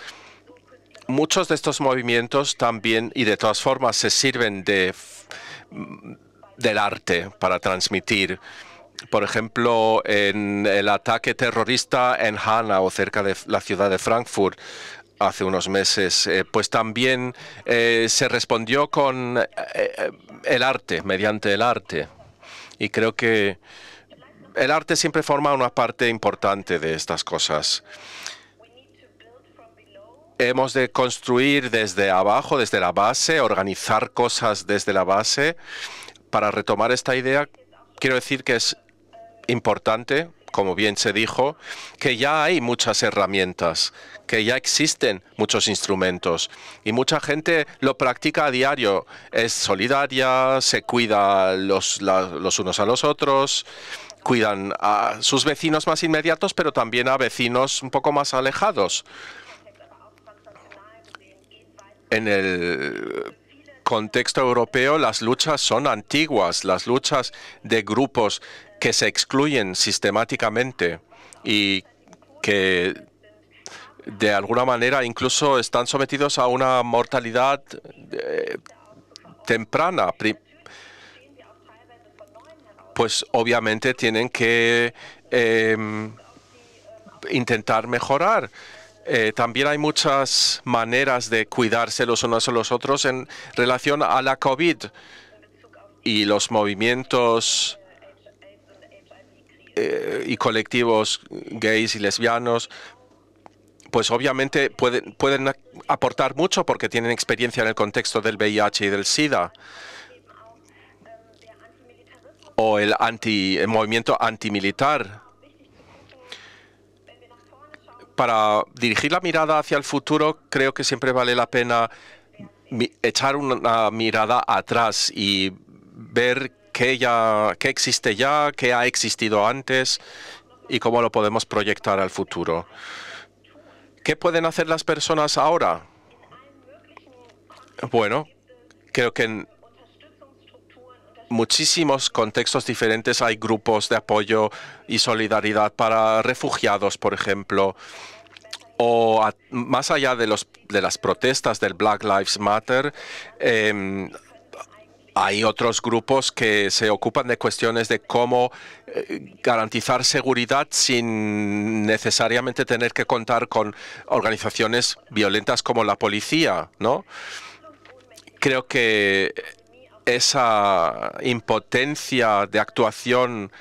Muchos de estos movimientos también y de todas formas se sirven del arte para transmitir por ejemplo, en el ataque terrorista en Hanna o cerca de la ciudad de Frankfurt, hace unos meses, eh, pues también eh, se respondió con eh, el arte, mediante el arte. Y creo que el arte siempre forma una parte importante de estas cosas. Hemos de construir desde abajo, desde la base, organizar cosas desde la base. Para retomar esta idea, quiero decir que es importante, como bien se dijo, que ya hay muchas herramientas, que ya existen muchos instrumentos y mucha gente lo practica a diario. Es solidaria, se cuida los, los unos a los otros, cuidan a sus vecinos más inmediatos, pero también a vecinos un poco más alejados. En el contexto europeo, las luchas son antiguas, las luchas de grupos que se excluyen sistemáticamente y que de alguna manera incluso están sometidos a una mortalidad eh, temprana. Pues obviamente tienen que em, intentar mejorar. Eh, también hay muchas maneras de cuidarse los unos a los otros en relación a la COVID y los movimientos eh, y colectivos gays y lesbianos, pues obviamente pueden, pueden aportar mucho porque tienen experiencia en el contexto del VIH y del SIDA o el, anti, movimiento antimilitar. Para dirigir la mirada hacia el futuro, creo que siempre vale la pena echar una mirada atrás y ver qué, ya, existe ya, qué ha existido antes y cómo lo podemos proyectar al futuro. ¿Qué pueden hacer las personas ahora? Bueno, creo que en muchísimos contextos diferentes hay grupos de apoyo y solidaridad para refugiados, por ejemplo, o más allá de, los, de las protestas del Black Lives Matter, em, hay otros grupos que se ocupan de cuestiones de cómo eh, garantizar seguridad sin necesariamente tener que contar con organizaciones violentas como la policía, ¿no? Creo que esa impotencia de actuación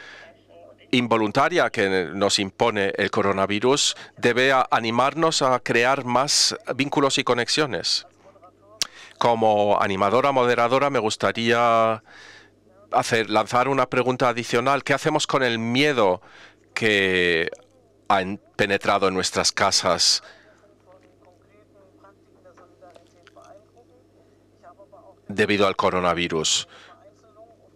involuntaria que nos impone el coronavirus debe animarnos a crear más vínculos y conexiones. Como animadora, moderadora, me gustaría hacer, lanzar una pregunta adicional. ¿Qué hacemos con el miedo que ha penetrado en nuestras casas? debido al coronavirus.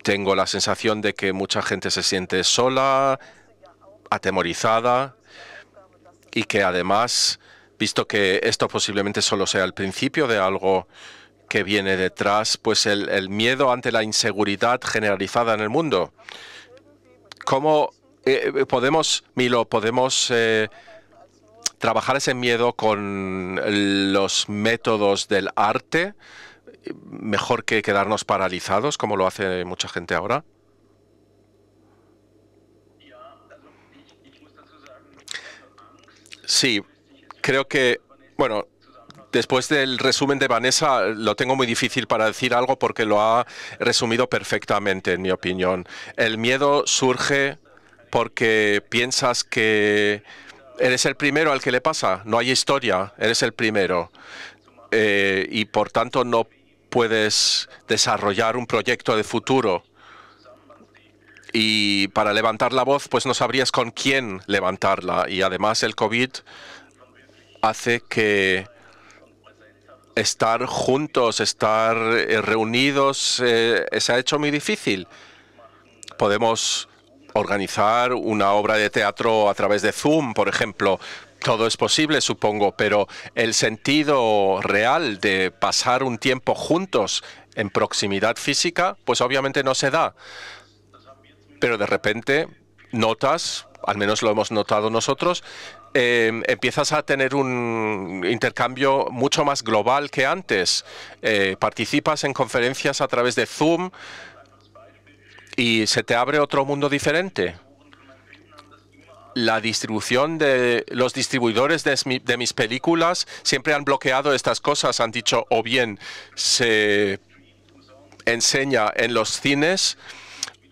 Tengo la sensación de que mucha gente se siente sola, atemorizada y que además, visto que esto posiblemente solo sea el principio de algo, que viene detrás, pues el, miedo ante la inseguridad generalizada en el mundo. ¿Cómo eh, eh, podemos, Milo, podemos eh, trabajar ese miedo con los métodos del arte? Mejor que quedarnos paralizados, como lo hace mucha gente ahora. Sí, creo que, bueno, después del resumen de Vanessa, lo tengo muy difícil para decir algo porque lo ha resumido perfectamente, en mi opinión. El miedo surge porque piensas que eres el primero al que le pasa, no hay historia, eres el primero. Eh, y por tanto no puedes desarrollar un proyecto de futuro. Y para levantar la voz, pues no sabrías con quién levantarla. Y además el COVID hace que estar juntos, estar eh, reunidos, eh, se ha hecho muy difícil. Podemos organizar una obra de teatro a través de Zoom, por ejemplo. Todo es posible, supongo, pero el sentido real de pasar un tiempo juntos en proximidad física, pues obviamente no se da. Pero de repente notas, al menos lo hemos notado nosotros, Em, empiezas a tener un intercambio mucho más global que antes. Eh, participas en conferencias a través de Zoom y se te abre otro mundo diferente. La distribución de los distribuidores de mis películas siempre han bloqueado estas cosas, han dicho o bien se enseña en los cines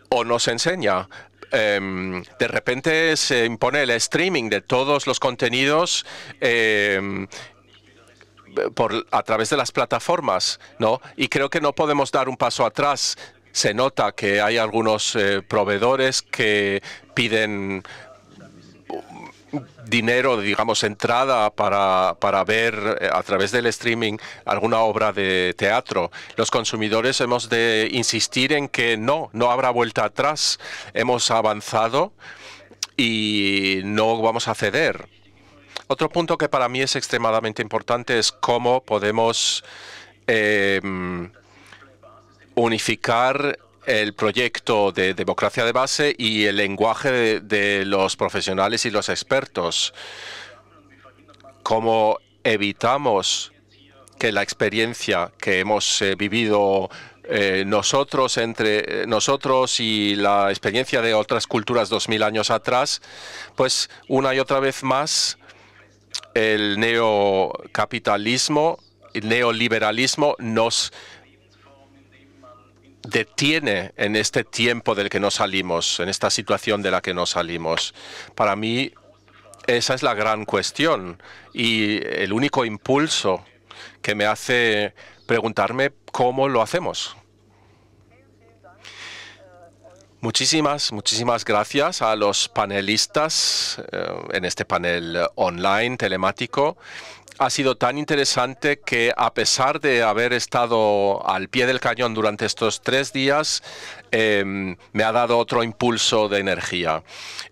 o no se enseña. Em, de repente se impone el streaming de todos los contenidos em, por, a través de las plataformas, ¿no? Y creo que no podemos dar un paso atrás. Se nota que hay algunos eh, proveedores que piden dinero, digamos, entrada para, ver eh, a través del streaming alguna obra de teatro. Los consumidores hemos de insistir en que no, no habrá vuelta atrás. Hemos avanzado y no vamos a ceder. Otro punto que para mí es extremadamente importante es cómo podemos em, unificar el proyecto de democracia de base y el lenguaje de, los profesionales y los expertos. ¿Cómo evitamos que la experiencia que hemos eh, vivido eh, nosotros entre eh, nosotros y la experiencia de otras culturas dos mil años atrás, pues una y otra vez más el neocapitalismo, el neoliberalismo nos detiene en este tiempo del que no salimos, en esta situación de la que no salimos? Para mí esa es la gran cuestión y el único impulso que me hace preguntarme cómo lo hacemos. Muchísimas, muchísimas gracias a los panelistas eh, en este panel online telemático ha sido tan interesante que a pesar de haber estado al pie del cañón durante estos tres días, em, me ha dado otro impulso de energía.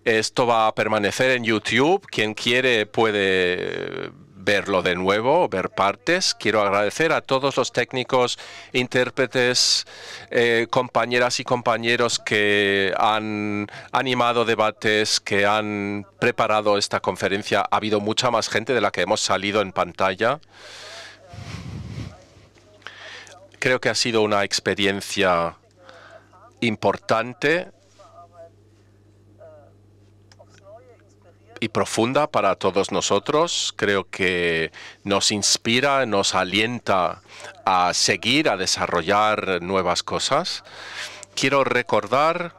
Esto va a permanecer en YouTube. Quien quiere puede verlo de nuevo, ver partes. Quiero agradecer a todos los técnicos, intérpretes, eh, compañeras y compañeros que han animado debates, que han preparado esta conferencia. Ha habido mucha más gente de la que hemos salido en pantalla. Creo que ha sido una experiencia importante y profunda para todos nosotros. Creo que nos inspira, nos alienta a seguir, a desarrollar nuevas cosas. Quiero recordar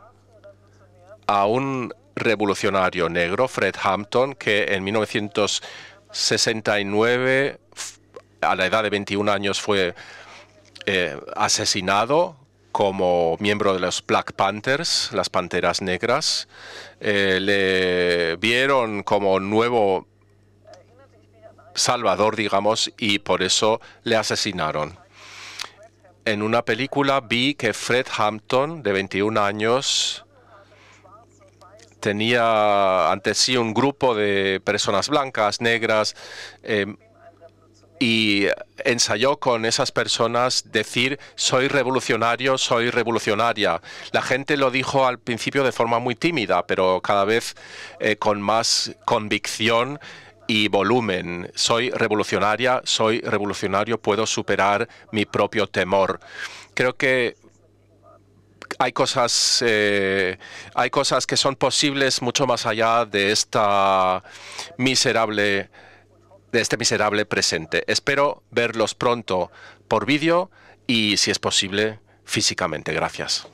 a un revolucionario negro, Fred Hampton, que en 1969, a la edad de 21 años, fue eh, asesinado como miembro de los Black Panthers, las Panteras Negras. Eh, le vieron como nuevo salvador, digamos, y por eso le asesinaron. En una película vi que Fred Hampton, de 21 años, tenía ante sí un grupo de personas blancas, negras, em, y ensayó con esas personas decir soy revolucionario, soy revolucionaria. La gente lo dijo al principio de forma muy tímida, pero cada vez eh, con más convicción y volumen. Soy revolucionaria, soy revolucionario, puedo superar mi propio temor. Creo que hay cosas, eh, hay cosas que son posibles mucho más allá de esta miserable de este miserable presente. Espero verlos pronto por vídeo y, si es posible, físicamente. Gracias.